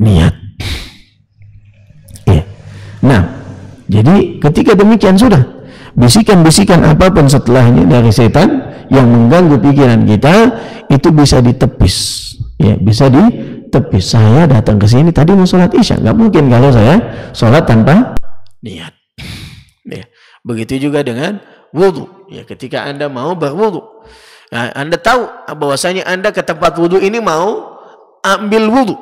niat. Ya. Nah, jadi ketika demikian sudah bisikan-bisikan apapun setelahnya dari setan yang mengganggu pikiran kita itu bisa ditepis, ya bisa di tapi saya datang ke sini tadi mau sholat isya nggak mungkin kalau saya sholat tanpa niat ya. begitu juga dengan wudhu ya ketika anda mau berwudhu nah, anda tahu bahwasanya anda ke tempat wudhu ini mau ambil wudhu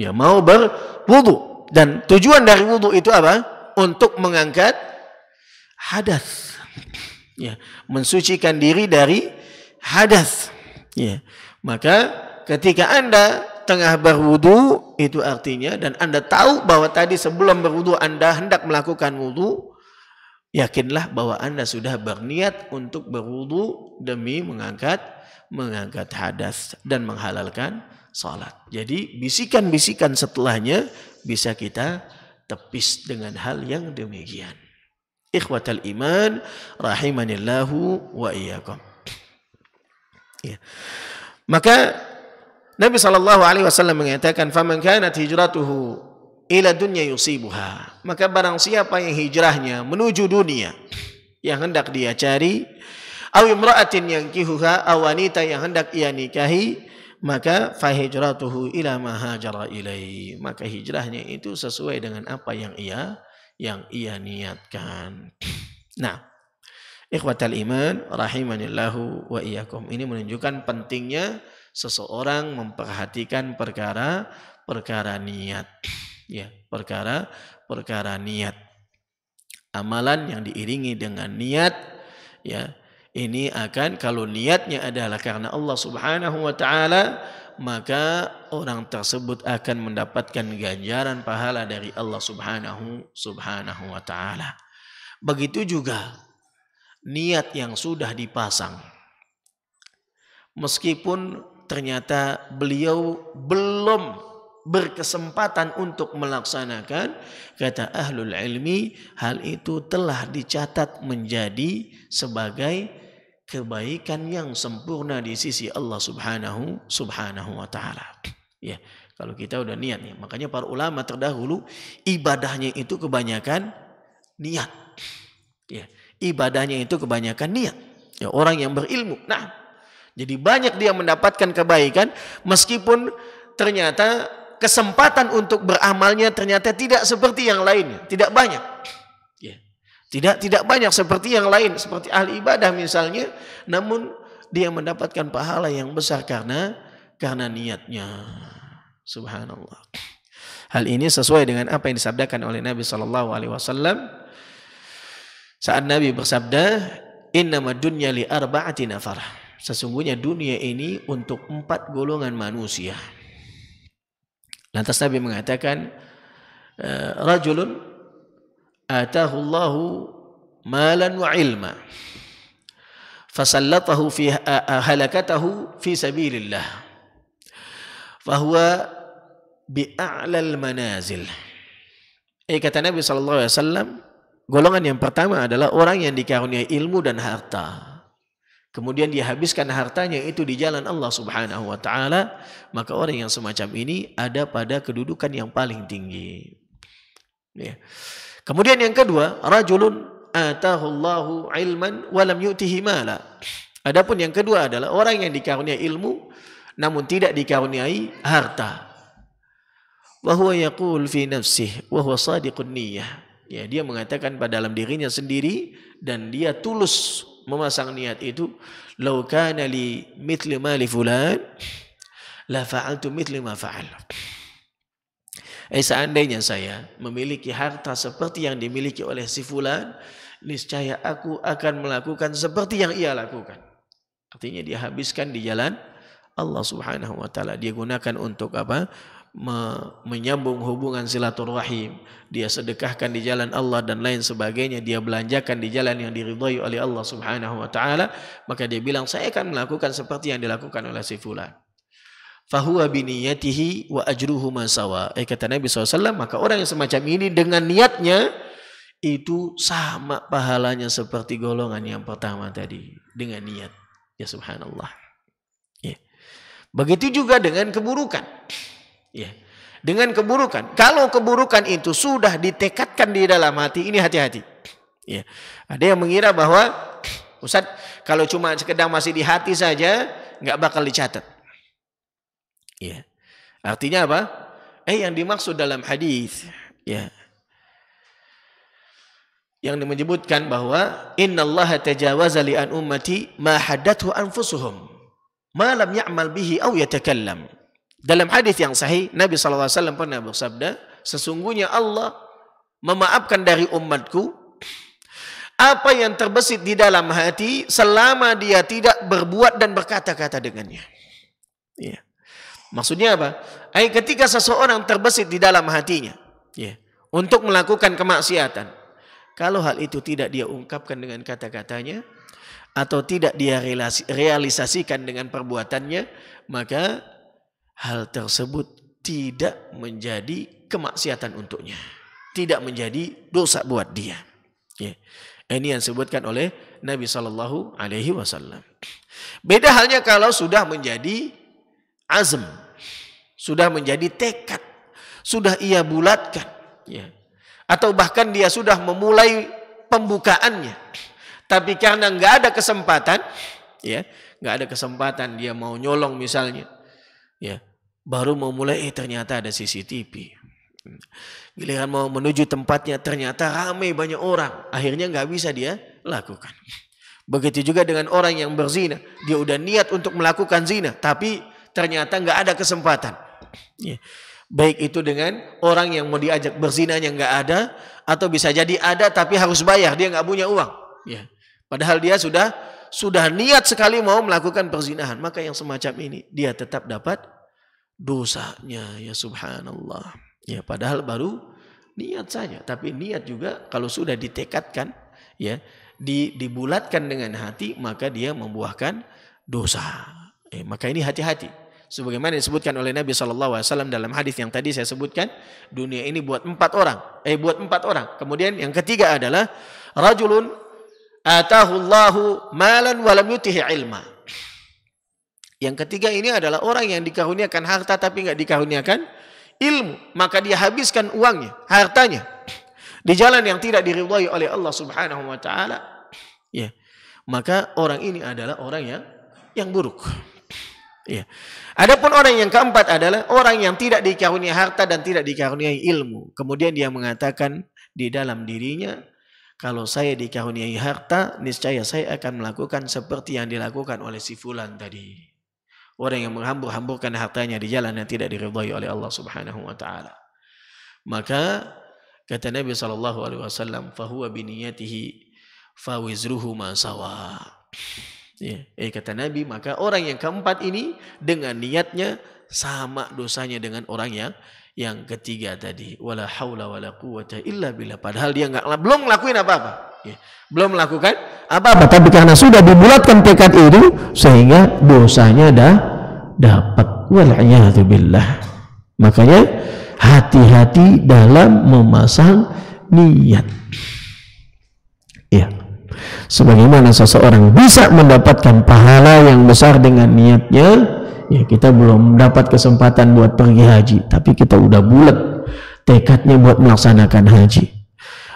ya mau berwudhu dan tujuan dari wudhu itu apa untuk mengangkat hadas ya mensucikan diri dari hadas ya maka ketika anda tengah berwudu itu artinya dan Anda tahu bahwa tadi sebelum berwudu Anda hendak melakukan wudu, yakinlah bahwa Anda sudah berniat untuk berwudu demi mengangkat mengangkat hadas dan menghalalkan salat. Jadi bisikan-bisikan setelahnya bisa kita tepis dengan hal yang demikian. Ikhwatal iman rahimanillahu wa iyyakum. Ya. Maka Nabi Shallallahu Alaihi Wasallam mengatakan, "Faman kanat hijratuhu ila dunya yusibuha." Maka barang siapa yang hijrahnya menuju dunia yang hendak dia cari, aw imra'atin yang kihuha, aw wanita yang hendak ia nikahi, maka fahijratuhu ila ma hajara ilai. Maka hijrahnya itu sesuai dengan apa yang ia yang ia niatkan. Nah, ikhwatal iman rahimanillahu wa iyyakum. Ini menunjukkan pentingnya seseorang memperhatikan perkara perkara niat ya perkara perkara niat amalan yang diiringi dengan niat ya ini akan kalau niatnya adalah karena Allah Subhanahu wa taala maka orang tersebut akan mendapatkan ganjaran pahala dari Allah Subhanahu Subhanahu wa taala. Begitu juga niat yang sudah dipasang. Meskipun ternyata beliau belum berkesempatan untuk melaksanakan kata ahlul ilmi hal itu telah dicatat menjadi sebagai kebaikan yang sempurna di sisi Allah Subhanahu Subhanahu wa taala. Ya, kalau kita udah niat nih. Makanya para ulama terdahulu ibadahnya itu kebanyakan niat. Ya, ibadahnya itu kebanyakan niat. Ya, orang yang berilmu. Nah, jadi banyak dia mendapatkan kebaikan meskipun ternyata kesempatan untuk beramalnya ternyata tidak seperti yang lainnya, tidak banyak. Ya. Tidak tidak banyak seperti yang lain, seperti ahli ibadah misalnya, namun dia mendapatkan pahala yang besar karena karena niatnya. Subhanallah. Hal ini sesuai dengan apa yang disabdakan oleh Nabi Shallallahu Alaihi Wasallam saat Nabi bersabda, Inna dunya li arba'ati nafarah Sesungguhnya dunia ini untuk empat golongan manusia. Lantas Nabi mengatakan, eh, Rajulun atahu Allahu malan wa ilma. Fasallatahu fi eh, eh, halakatahu fi sabilillah. Fahuwa bi'a'lal manazil. Eh kata Nabi SAW, golongan yang pertama adalah orang yang dikaruniai ilmu dan harta kemudian dia habiskan hartanya itu di jalan Allah Subhanahu wa taala, maka orang yang semacam ini ada pada kedudukan yang paling tinggi. Ya. Kemudian yang kedua, rajulun atahullahu ilman walam yu'tihi mala. Adapun yang kedua adalah orang yang dikaruniai ilmu namun tidak dikaruniai harta. Wa huwa yaqul fi nafsih wa huwa sadiqun niyyah. Ya, dia mengatakan pada dalam dirinya sendiri dan dia tulus memasang niat itu lau kana li mithli ma li fulan la fa'altu mithli ma fa'al. Eh seandainya saya memiliki harta seperti yang dimiliki oleh si fulan, niscaya aku akan melakukan seperti yang ia lakukan. Artinya dia habiskan di jalan Allah Subhanahu wa taala. Dia gunakan untuk apa? me menyambung hubungan silaturahim, dia sedekahkan di jalan Allah dan lain sebagainya, dia belanjakan di jalan yang diridhai oleh Allah Subhanahu wa taala, maka dia bilang saya akan melakukan seperti yang dilakukan oleh si fulan. Fahuwa biniyatihi wa ajruhu masawa. Eh kata Nabi SAW, maka orang yang semacam ini dengan niatnya itu sama pahalanya seperti golongan yang pertama tadi dengan niat. Ya subhanallah. Ya. Begitu juga dengan keburukan. Ya. Dengan keburukan. Kalau keburukan itu sudah ditekatkan di dalam hati, ini hati-hati. Ya. Ada yang mengira bahwa Ustaz, kalau cuma sekedar masih di hati saja, nggak bakal dicatat. Ya. Artinya apa? Eh yang dimaksud dalam hadis, ya. Yang menyebutkan bahwa innallaha tajawaza li an ummati ma haddathu anfusuhum ma lam ya'mal bihi aw yatakallam. Dalam hadis yang sahih, Nabi SAW pernah bersabda, sesungguhnya Allah memaafkan dari umatku apa yang terbesit di dalam hati selama dia tidak berbuat dan berkata-kata dengannya. Ya. Maksudnya apa? Ay, ketika seseorang terbesit di dalam hatinya ya, untuk melakukan kemaksiatan, kalau hal itu tidak dia ungkapkan dengan kata-katanya atau tidak dia realisasikan dengan perbuatannya, maka hal tersebut tidak menjadi kemaksiatan untuknya. Tidak menjadi dosa buat dia. Ya. Ini yang disebutkan oleh Nabi Shallallahu Alaihi Wasallam. Beda halnya kalau sudah menjadi azm, sudah menjadi tekad, sudah ia bulatkan, ya. atau bahkan dia sudah memulai pembukaannya. Tapi karena nggak ada kesempatan, ya, nggak ada kesempatan dia mau nyolong misalnya, ya, Baru mau mulai, eh ternyata ada CCTV. Giliran mau menuju tempatnya ternyata ramai banyak orang. Akhirnya nggak bisa dia lakukan. Begitu juga dengan orang yang berzina. Dia udah niat untuk melakukan zina. Tapi ternyata nggak ada kesempatan. Ya. Baik itu dengan orang yang mau diajak berzina yang nggak ada. Atau bisa jadi ada tapi harus bayar. Dia nggak punya uang. Ya. Padahal dia sudah sudah niat sekali mau melakukan perzinahan. Maka yang semacam ini dia tetap dapat dosanya ya subhanallah ya padahal baru niat saja tapi niat juga kalau sudah ditekatkan ya di, dibulatkan dengan hati maka dia membuahkan dosa eh, maka ini hati-hati sebagaimana disebutkan oleh Nabi saw dalam hadis yang tadi saya sebutkan dunia ini buat empat orang eh buat empat orang kemudian yang ketiga adalah rajulun atahullahu malan walam yutihi ilma yang ketiga ini adalah orang yang dikaruniakan harta tapi nggak dikaruniakan ilmu. Maka dia habiskan uangnya, hartanya. Di jalan yang tidak diridhai oleh Allah subhanahu wa ta'ala. Ya. Maka orang ini adalah orang yang yang buruk. Ya. Adapun orang yang keempat adalah orang yang tidak dikaruniai harta dan tidak dikaruniai ilmu. Kemudian dia mengatakan di dalam dirinya, kalau saya dikaruniai harta, niscaya saya akan melakukan seperti yang dilakukan oleh si fulan tadi orang yang menghambur-hamburkan hartanya di jalan yang tidak diridhai oleh Allah Subhanahu wa taala. Maka kata Nabi sallallahu alaihi wasallam, niyyatihi fa wizruhu ma sawa." Ya, eh kata Nabi, maka orang yang keempat ini dengan niatnya sama dosanya dengan orang yang yang ketiga tadi. Wala haula wala quwata illa billah. Padahal dia nggak belum ngelakuin apa-apa ya. belum melakukan apa-apa tapi karena sudah dibulatkan tekad itu sehingga dosanya dah dapat wal'iyadzubillah makanya hati-hati dalam memasang niat ya sebagaimana seseorang bisa mendapatkan pahala yang besar dengan niatnya ya kita belum dapat kesempatan buat pergi haji tapi kita udah bulat tekadnya buat melaksanakan haji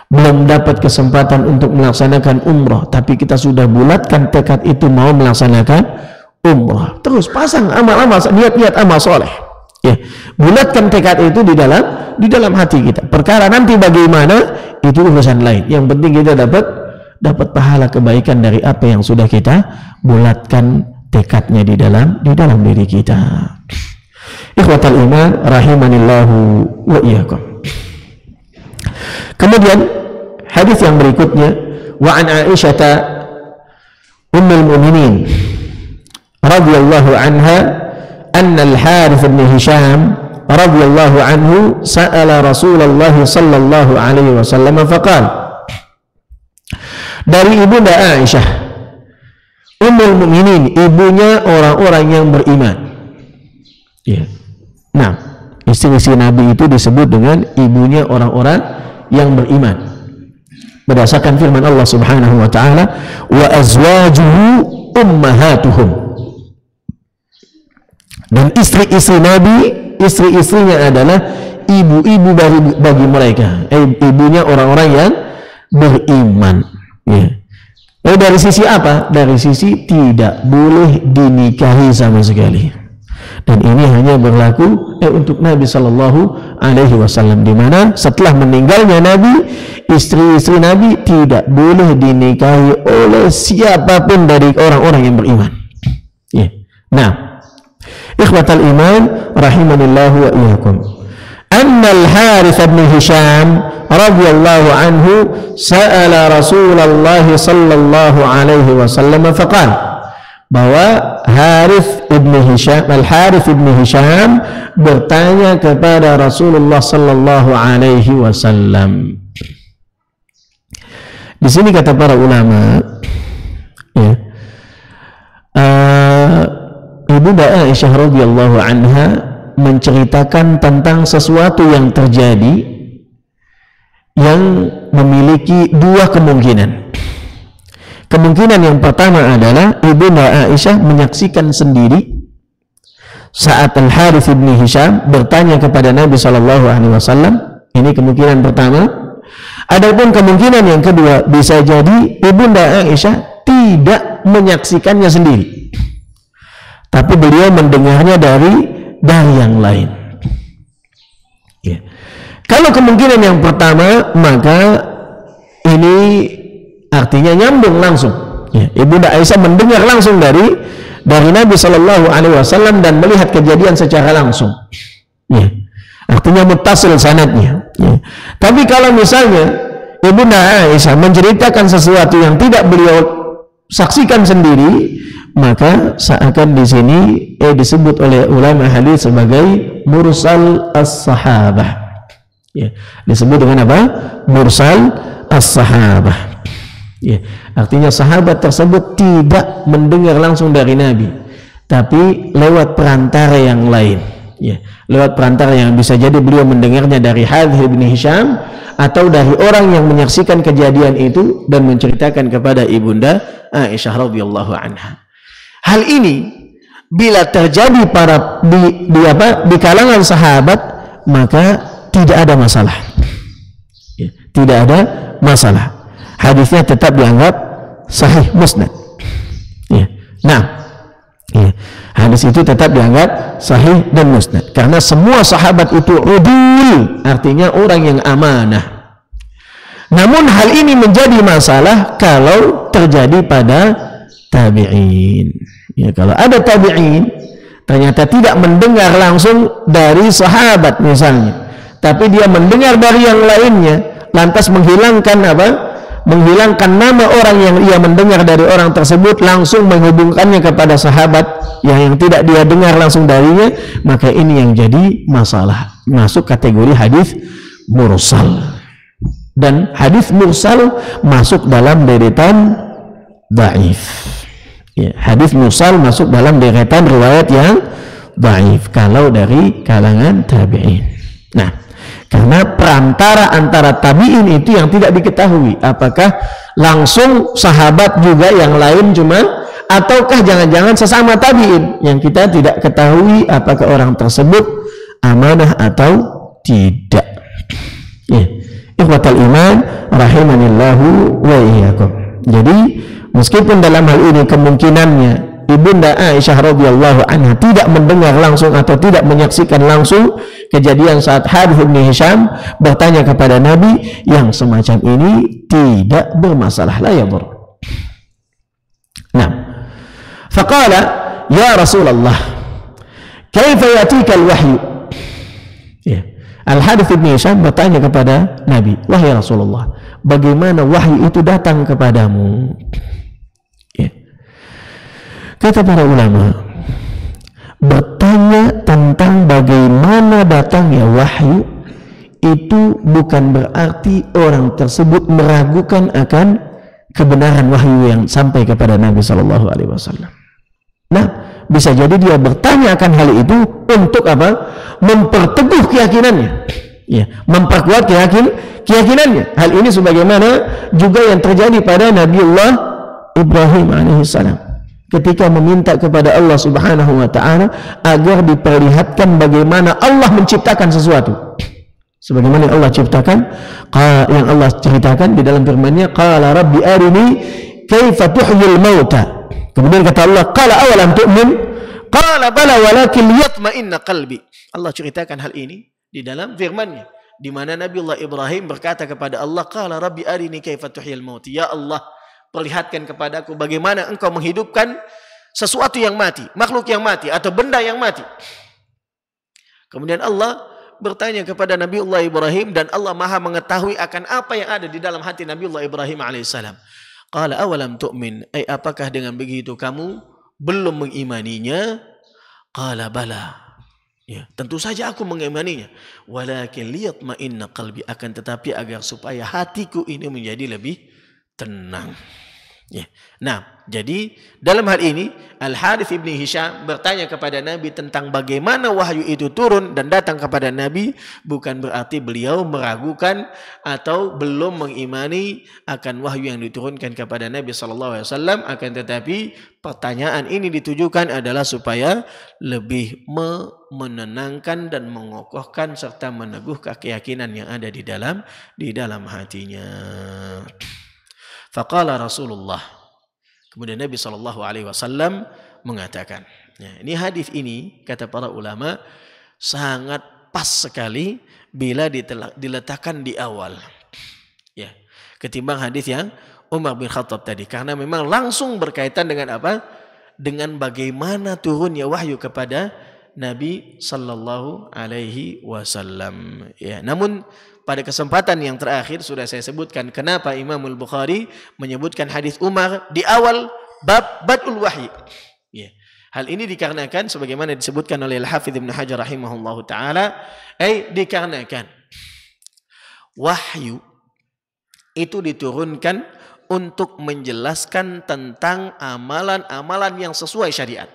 belum dapat kesempatan untuk melaksanakan umroh tapi kita sudah bulatkan tekad itu mau melaksanakan umrah. Terus pasang amal-amal, niat-niat amal soleh. Ya. Bulatkan tekad itu di dalam di dalam hati kita. Perkara nanti bagaimana itu urusan lain. Yang penting kita dapat dapat pahala kebaikan dari apa yang sudah kita bulatkan tekadnya di dalam di dalam diri kita. Ikhwatal iman rahimanillahu wa iyyakum. Kemudian hadis yang berikutnya wa an aisyata ummul muminin radhiyallahu anha anna al-Harith bin Hisham radhiyallahu anhu sa'ala Rasulullah sallallahu alaihi wasallam faqala dari ibunda Aisyah Ummul Mukminin ibunya orang-orang yang beriman ya. nah istri-istri Nabi itu disebut dengan ibunya orang-orang yang beriman berdasarkan firman Allah Subhanahu wa taala wa azwajuhu ummahatuhum dan istri-istri Nabi, istri-istrinya adalah ibu-ibu bagi, mereka. Eh, ibunya orang-orang yang beriman. Ya. eh, dari sisi apa? Dari sisi tidak boleh dinikahi sama sekali. Dan ini hanya berlaku eh, untuk Nabi Shallallahu Alaihi Wasallam di mana setelah meninggalnya Nabi, istri-istri Nabi tidak boleh dinikahi oleh siapapun dari orang-orang yang beriman. إخوة الإيمان رحمني الله وإياكم أن الحارث بن هشام رضي الله عنه سأل رسول الله صلى الله عليه وسلم فقال بوا حارث بن هشام الحارث بن هشام bertanya كبار رسول الله صلى الله عليه sini kata para ulama ya eh, Ibunda Aisyah radhiyallahu anha menceritakan tentang sesuatu yang terjadi yang memiliki dua kemungkinan. Kemungkinan yang pertama adalah Ibunda Aisyah menyaksikan sendiri saat Al Harith bin Hisham bertanya kepada Nabi Shallallahu Alaihi Wasallam. Ini kemungkinan pertama. Adapun kemungkinan yang kedua bisa jadi Ibunda Aisyah tidak menyaksikannya sendiri tapi beliau mendengarnya dari dari yang lain. Ya. Kalau kemungkinan yang pertama, maka ini artinya nyambung langsung. Ya. Ibu Aisyah mendengar langsung dari dari Nabi Shallallahu Alaihi Wasallam dan melihat kejadian secara langsung. Ya. Artinya mutasil sanatnya. Ya. Tapi kalau misalnya Ibu Aisyah menceritakan sesuatu yang tidak beliau saksikan sendiri maka seakan di sini eh disebut oleh ulama hadis sebagai mursal as-sahabah. Ya, disebut dengan apa? Mursal as-sahabah. Ya, artinya sahabat tersebut tidak mendengar langsung dari Nabi, tapi lewat perantara yang lain ya, lewat perantara yang bisa jadi beliau mendengarnya dari Hadhir bin Hisham atau dari orang yang menyaksikan kejadian itu dan menceritakan kepada ibunda Aisyah radhiyallahu anha. Hal ini bila terjadi para di, di apa di kalangan sahabat maka tidak ada masalah. Ya, tidak ada masalah. Hadisnya tetap dianggap sahih musnad. Ya. Nah, hadis itu tetap dianggap sahih dan musnad karena semua sahabat itu udul artinya orang yang amanah namun hal ini menjadi masalah kalau terjadi pada tabi'in ya kalau ada tabi'in ternyata tidak mendengar langsung dari sahabat misalnya tapi dia mendengar dari yang lainnya lantas menghilangkan apa menghilangkan nama orang yang ia mendengar dari orang tersebut langsung menghubungkannya kepada sahabat yang, yang tidak dia dengar langsung darinya maka ini yang jadi masalah masuk kategori hadis mursal dan hadis mursal masuk dalam deretan daif ya, hadis mursal masuk dalam deretan riwayat yang daif kalau dari kalangan tabi'in nah karena perantara antara tabiin itu yang tidak diketahui. Apakah langsung sahabat juga yang lain cuma ataukah jangan-jangan sesama tabiin yang kita tidak ketahui apakah orang tersebut amanah atau tidak. Ya. Ikhwatal iman rahimanillahu wa iyyakum. Jadi meskipun dalam hal ini kemungkinannya Ibunda Aisyah radhiyallahu anha tidak mendengar langsung atau tidak menyaksikan langsung kejadian saat Harith bin Hisham bertanya kepada Nabi yang semacam ini tidak bermasalah la yadur. Nah, faqala ya Rasulullah kaifa yatika al-wahyu? Ya. Al-Harith bin Hisham bertanya kepada Nabi, "Wahai Rasulullah, bagaimana wahyu itu datang kepadamu?" Kata para ulama, bertanya tentang bagaimana datangnya wahyu itu bukan berarti orang tersebut meragukan akan kebenaran wahyu yang sampai kepada Nabi Shallallahu Alaihi Wasallam. Nah, bisa jadi dia bertanya akan hal itu untuk apa? Memperteguh keyakinannya, ya, memperkuat keyakin keyakinannya. Hal ini sebagaimana juga yang terjadi pada Nabi Allah Ibrahim alaihissalam ketika meminta kepada Allah Subhanahu wa taala agar diperlihatkan bagaimana Allah menciptakan sesuatu. Sebagaimana yang Allah ciptakan, yang Allah ceritakan di dalam firman-Nya, qala rabbi arini kaifa tuhyil mauta. Kemudian kata Allah, qala awalam tu'min? Qala bala walakin liyatma'inna qalbi. Allah ceritakan hal ini di dalam firman-Nya di mana Nabi Allah Ibrahim berkata kepada Allah, qala rabbi arini kaifa tuhyil mauta. Ya Allah, perlihatkan kepadaku bagaimana engkau menghidupkan sesuatu yang mati, makhluk yang mati atau benda yang mati. Kemudian Allah bertanya kepada Nabi Allah Ibrahim dan Allah Maha mengetahui akan apa yang ada di dalam hati Nabi Allah Ibrahim alaihissalam. Qala awalam tu'min? Eh, apakah dengan begitu kamu belum mengimaninya? Qala bala. Ya, tentu saja aku mengimaninya. Walakin lihat ma'inna qalbi akan tetapi agar supaya hatiku ini menjadi lebih tenang. Ya. Nah, jadi dalam hal ini Al Harith ibni Hisham bertanya kepada Nabi tentang bagaimana wahyu itu turun dan datang kepada Nabi bukan berarti beliau meragukan atau belum mengimani akan wahyu yang diturunkan kepada Nabi saw. Akan tetapi pertanyaan ini ditujukan adalah supaya lebih menenangkan dan mengokohkan serta meneguhkan keyakinan yang ada di dalam di dalam hatinya. Faqala Rasulullah. Kemudian Nabi Shallallahu Alaihi Wasallam mengatakan, ya, ini hadis ini kata para ulama sangat pas sekali bila diletakkan di awal, ya, ketimbang hadis yang Umar bin Khattab tadi, karena memang langsung berkaitan dengan apa? Dengan bagaimana turunnya wahyu kepada Nabi Shallallahu Alaihi Wasallam. Ya, namun pada kesempatan yang terakhir sudah saya sebutkan kenapa Imamul Bukhari menyebutkan hadis Umar di awal bab batul wahyi. Ya. Hal ini dikarenakan sebagaimana disebutkan oleh Al-Hafidz Ibn Hajar rahimahullahu taala, eh dikarenakan wahyu itu diturunkan untuk menjelaskan tentang amalan-amalan yang sesuai syariat.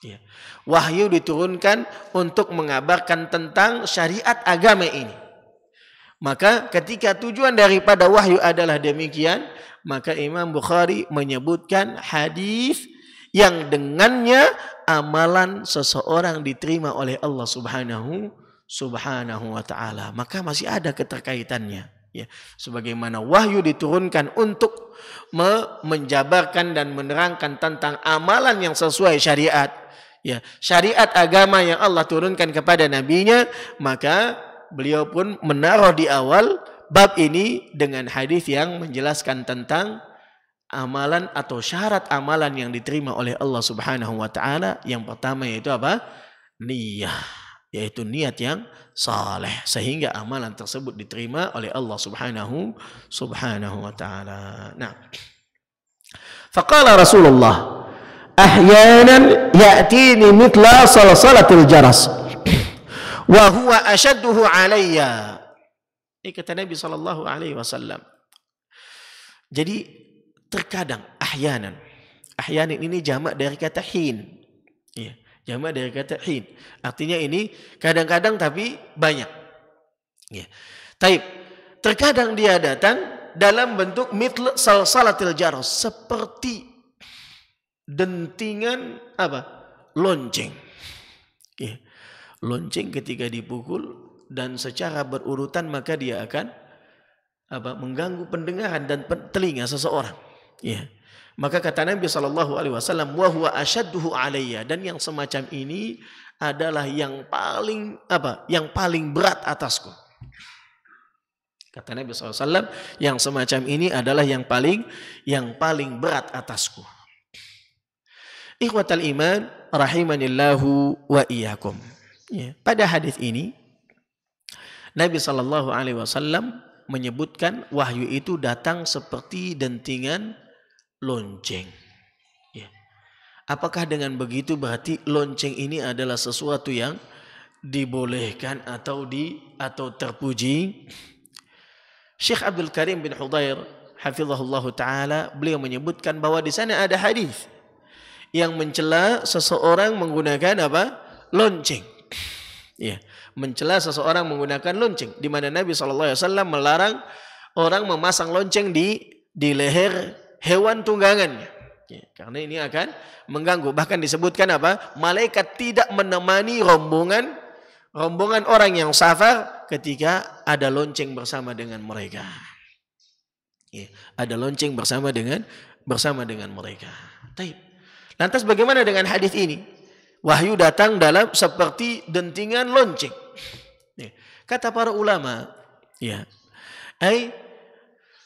Ya. Wahyu diturunkan untuk mengabarkan tentang syariat agama ini. Maka ketika tujuan daripada wahyu adalah demikian, maka Imam Bukhari menyebutkan hadis yang dengannya amalan seseorang diterima oleh Allah Subhanahu Subhanahu wa taala. Maka masih ada keterkaitannya ya. Sebagaimana wahyu diturunkan untuk menjabarkan dan menerangkan tentang amalan yang sesuai syariat ya, syariat agama yang Allah turunkan kepada nabinya, maka beliau pun menaruh di awal bab ini dengan hadis yang menjelaskan tentang amalan atau syarat amalan yang diterima oleh Allah Subhanahu wa taala yang pertama yaitu apa? niat yaitu niat yang saleh sehingga amalan tersebut diterima oleh Allah Subhanahu Subhanahu wa taala. Nah. Faqala Rasulullah ahyanan ya'tini mithla salsalatil jaras wa huwa ashadduhu alayya. Ini kata Nabi sallallahu alaihi wasallam. Jadi terkadang ahyanan. Ahyanan ini jamak dari kata hin. Iya, jamak dari kata hin. Artinya ini kadang-kadang tapi banyak. Ya. Taib. Terkadang dia datang dalam bentuk mitl salsalatil jaros seperti dentingan apa? lonceng. Ya lonceng ketika dipukul dan secara berurutan maka dia akan apa mengganggu pendengaran dan telinga seseorang ya maka kata Nabi Shallallahu Alaihi Wasallam wahwa ashadhu alayya dan yang semacam ini adalah yang paling apa yang paling berat atasku kata Nabi SAW yang semacam ini adalah yang paling yang paling berat atasku ikhwatal iman rahimanillahu wa iyyakum Ya. Pada hadis ini Nabi Shallallahu Alaihi Wasallam menyebutkan wahyu itu datang seperti dentingan lonceng. Ya. Apakah dengan begitu berarti lonceng ini adalah sesuatu yang dibolehkan atau di atau terpuji? Syekh Abdul Karim bin Hudair hafizahullah taala beliau menyebutkan bahwa di sana ada hadis yang mencela seseorang menggunakan apa? lonceng. Ya, mencela seseorang menggunakan lonceng di mana Nabi saw melarang orang memasang lonceng di di leher hewan tunggangannya. Ya, karena ini akan mengganggu. Bahkan disebutkan apa? Malaikat tidak menemani rombongan rombongan orang yang safar ketika ada lonceng bersama dengan mereka. Ya, ada lonceng bersama dengan bersama dengan mereka. Taib. Lantas bagaimana dengan hadis ini? Wahyu datang dalam seperti dentingan lonceng. Kata para ulama, ya. ay,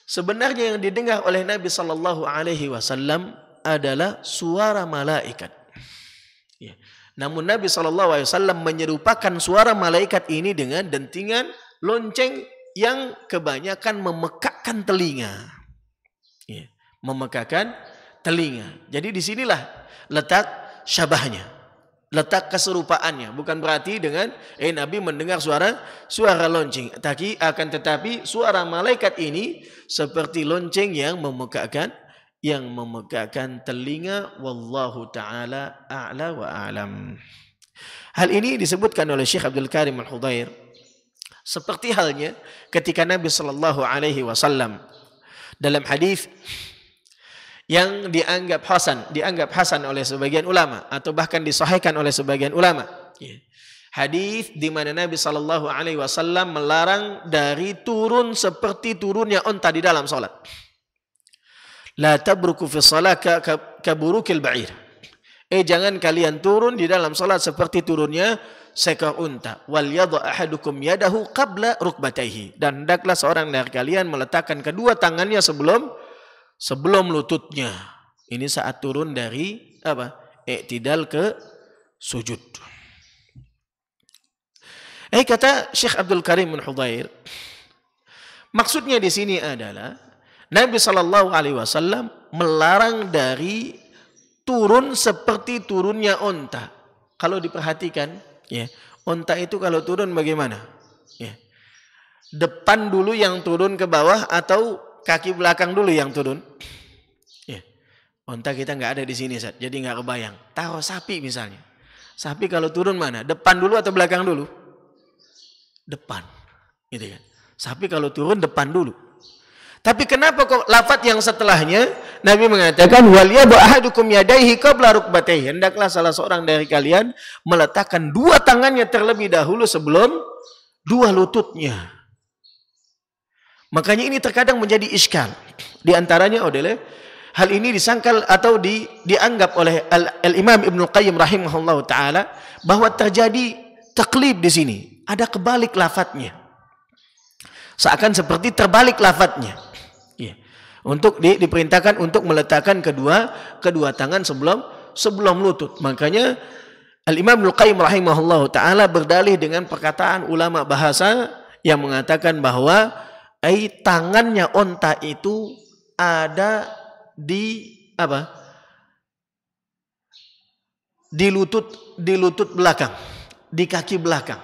sebenarnya yang didengar oleh Nabi Shallallahu alaihi wasallam adalah suara malaikat. Ya. Namun Nabi Shallallahu alaihi wasallam menyerupakan suara malaikat ini dengan dentingan lonceng yang kebanyakan memekakkan telinga. Ya. Memekakkan telinga. Jadi disinilah letak syabahnya letak keserupaannya bukan berarti dengan eh Nabi mendengar suara suara lonceng tapi akan tetapi suara malaikat ini seperti lonceng yang memegahkan yang memegahkan telinga wallahu taala a'la wa a'lam hal ini disebutkan oleh Syekh Abdul Karim Al-Hudair seperti halnya ketika Nabi Shallallahu alaihi wasallam dalam hadis yang dianggap hasan, dianggap hasan oleh sebagian ulama atau bahkan disahihkan oleh sebagian ulama. Ya. Hadis di mana Nabi Shallallahu Alaihi Wasallam melarang dari turun seperti turunnya onta di dalam sholat La tabruku fi salat kaburukil ba'ir. Eh jangan kalian turun di dalam sholat seperti turunnya seekor unta. Wal yadha ahadukum yadahu qabla rukbataihi. Dan hendaklah seorang dari kalian meletakkan kedua tangannya sebelum sebelum lututnya. Ini saat turun dari apa? Iktidal ke sujud. Eh kata Syekh Abdul Karim bin Hudair, maksudnya di sini adalah Nabi Shallallahu Alaihi Wasallam melarang dari turun seperti turunnya onta. Kalau diperhatikan, ya onta itu kalau turun bagaimana? Ya, depan dulu yang turun ke bawah atau kaki belakang dulu yang turun. Ya. Onta kita nggak ada di sini, Sat. Jadi nggak kebayang. Taruh sapi misalnya. Sapi kalau turun mana? Depan dulu atau belakang dulu? Depan. Gitu kan. Sapi kalau turun depan dulu. Tapi kenapa kok lafat yang setelahnya Nabi mengatakan walia ahadukum yadaihi qabla rukbatayhi. Hendaklah salah seorang dari kalian meletakkan dua tangannya terlebih dahulu sebelum dua lututnya. Makanya ini terkadang menjadi iskal. Di antaranya adalah hal ini disangkal atau di, dianggap oleh Al-Imam Ibnu Qayyim rahimahullah taala bahwa terjadi taklib di sini. Ada kebalik lafadznya. Seakan seperti terbalik lafadznya. Ya. Untuk di, diperintahkan untuk meletakkan kedua kedua tangan sebelum sebelum lutut. Makanya Al-Imam Ibnu qayyim rahimahullah ta'ala berdalih dengan perkataan ulama bahasa yang mengatakan bahwa ai tangannya onta itu ada di apa? Di lutut di lutut belakang, di kaki belakang.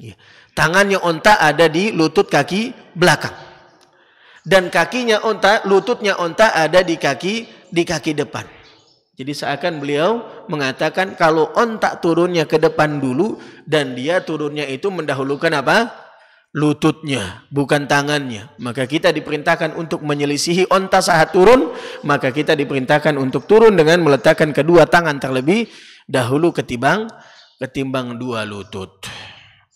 Ya. Tangannya onta ada di lutut kaki belakang. Dan kakinya onta, lututnya onta ada di kaki di kaki depan. Jadi seakan beliau mengatakan kalau onta turunnya ke depan dulu dan dia turunnya itu mendahulukan apa? lututnya, bukan tangannya. Maka kita diperintahkan untuk menyelisihi onta saat turun, maka kita diperintahkan untuk turun dengan meletakkan kedua tangan terlebih dahulu ketimbang ketimbang dua lutut.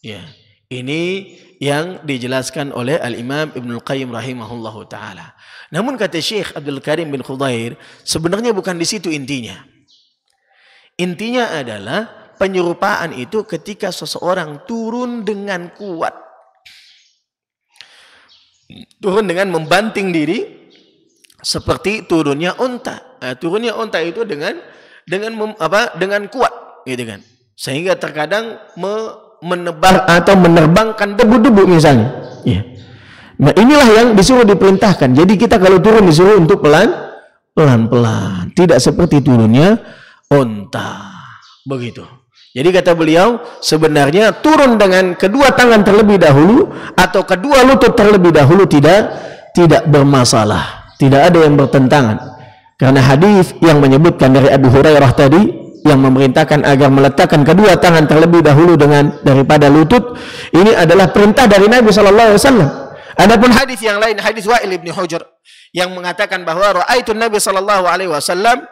Ya. Ini yang dijelaskan oleh Al-Imam Ibnu Al-Qayyim rahimahullahu taala. Namun kata Syekh Abdul Karim bin Khudair, sebenarnya bukan di situ intinya. Intinya adalah penyerupaan itu ketika seseorang turun dengan kuat Turun dengan membanting diri seperti turunnya unta. Nah, turunnya unta itu dengan dengan mem, apa? Dengan kuat, gitu kan. Sehingga terkadang me, menebar atau menerbangkan debu-debu misalnya. Ya. Nah inilah yang disuruh diperintahkan. Jadi kita kalau turun disuruh untuk pelan, pelan-pelan. Tidak seperti turunnya unta, Begitu. Jadi kata beliau, sebenarnya turun dengan kedua tangan terlebih dahulu atau kedua lutut terlebih dahulu tidak tidak bermasalah. Tidak ada yang bertentangan. Karena hadis yang menyebutkan dari Abu Hurairah tadi yang memerintahkan agar meletakkan kedua tangan terlebih dahulu dengan daripada lutut ini adalah perintah dari Nabi Shallallahu Alaihi Wasallam. Adapun hadis yang lain hadis Wa'il bin Hujr yang mengatakan bahwa ra'aitun Nabi Shallallahu Alaihi Wasallam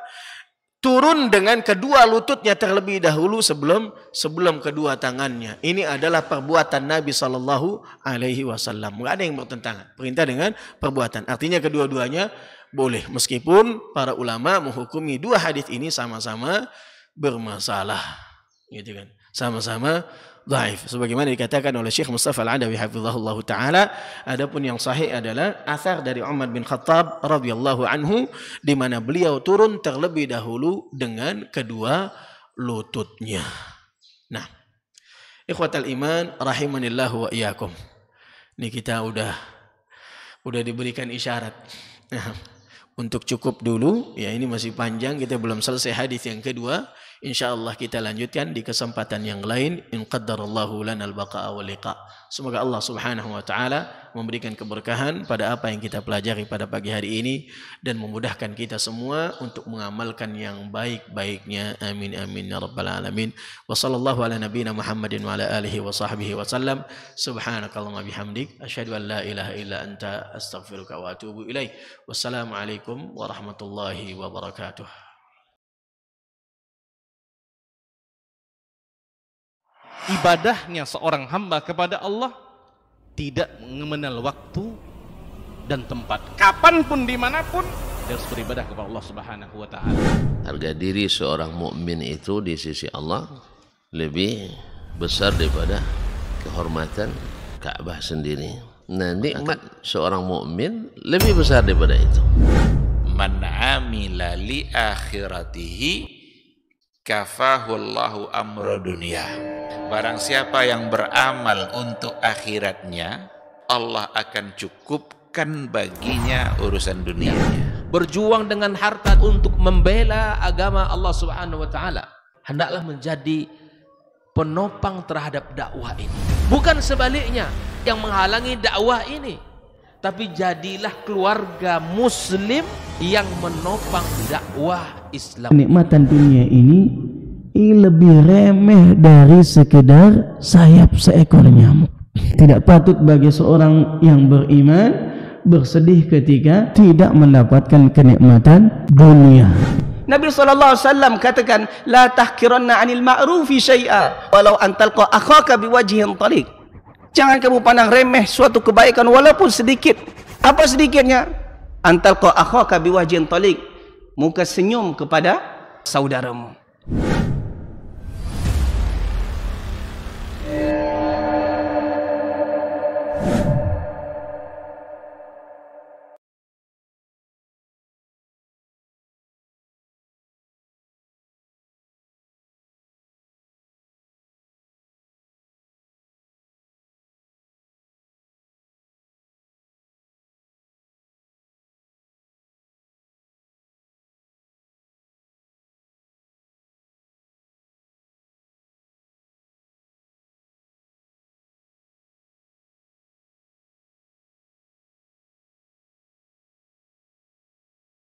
turun dengan kedua lututnya terlebih dahulu sebelum sebelum kedua tangannya. Ini adalah perbuatan Nabi Shallallahu Alaihi Wasallam. Gak ada yang bertentangan. Perintah dengan perbuatan. Artinya kedua-duanya boleh. Meskipun para ulama menghukumi dua hadis ini sama-sama bermasalah, gitu kan? Sama-sama dhaif sebagaimana dikatakan oleh Syekh Mustafa Al-Adawi hafizahullahu taala adapun yang sahih adalah asar dari Umar bin Khattab radhiyallahu anhu di mana beliau turun terlebih dahulu dengan kedua lututnya nah ikhwatal iman rahimanillah wa iyakum ini kita udah udah diberikan isyarat nah, untuk cukup dulu ya ini masih panjang kita belum selesai hadis yang kedua Insyaallah kita lanjutkan di kesempatan yang lain. In qaddarallahu lana al-baqa'a wal liqa. Semoga Allah Subhanahu wa taala memberikan keberkahan pada apa yang kita pelajari pada pagi hari ini dan memudahkan kita semua untuk mengamalkan yang baik-baiknya. Amin amin ya rabbal alamin. Wa sallallahu ala nabiyyina Muhammadin wa ala alihi wa sahbihi wa sallam. Subhanakallahumma bihamdik asyhadu an la ilaha illa anta astaghfiruka wa atubu ilaik. alaikum warahmatullahi wabarakatuh. ibadahnya seorang hamba kepada Allah tidak mengenal waktu dan tempat. Kapanpun dimanapun dia harus beribadah kepada Allah Subhanahu wa taala. Harga diri seorang mukmin itu di sisi Allah lebih besar daripada kehormatan Ka'bah sendiri. Nah, nikmat seorang mukmin lebih besar daripada itu. Man akhiratihi kafahullahu amro dunia. Barang siapa yang beramal untuk akhiratnya, Allah akan cukupkan baginya urusan dunianya. Berjuang dengan harta untuk membela agama Allah Subhanahu wa taala hendaklah menjadi penopang terhadap dakwah ini. Bukan sebaliknya yang menghalangi dakwah ini tapi jadilah keluarga muslim yang menopang dakwah Islam. Kenikmatan dunia ini lebih remeh dari sekedar sayap seekor nyamuk. Tidak patut bagi seorang yang beriman bersedih ketika tidak mendapatkan kenikmatan dunia. Nabi sallallahu alaihi wasallam katakan la tahkiranna 'anil ma'rufi syai'a walau antalqa akhaka biwajhin taliq Jangan kamu pandang remeh suatu kebaikan walaupun sedikit. Apa sedikitnya? Antalqa akhaka biwajhin talik. Muka senyum kepada saudaramu.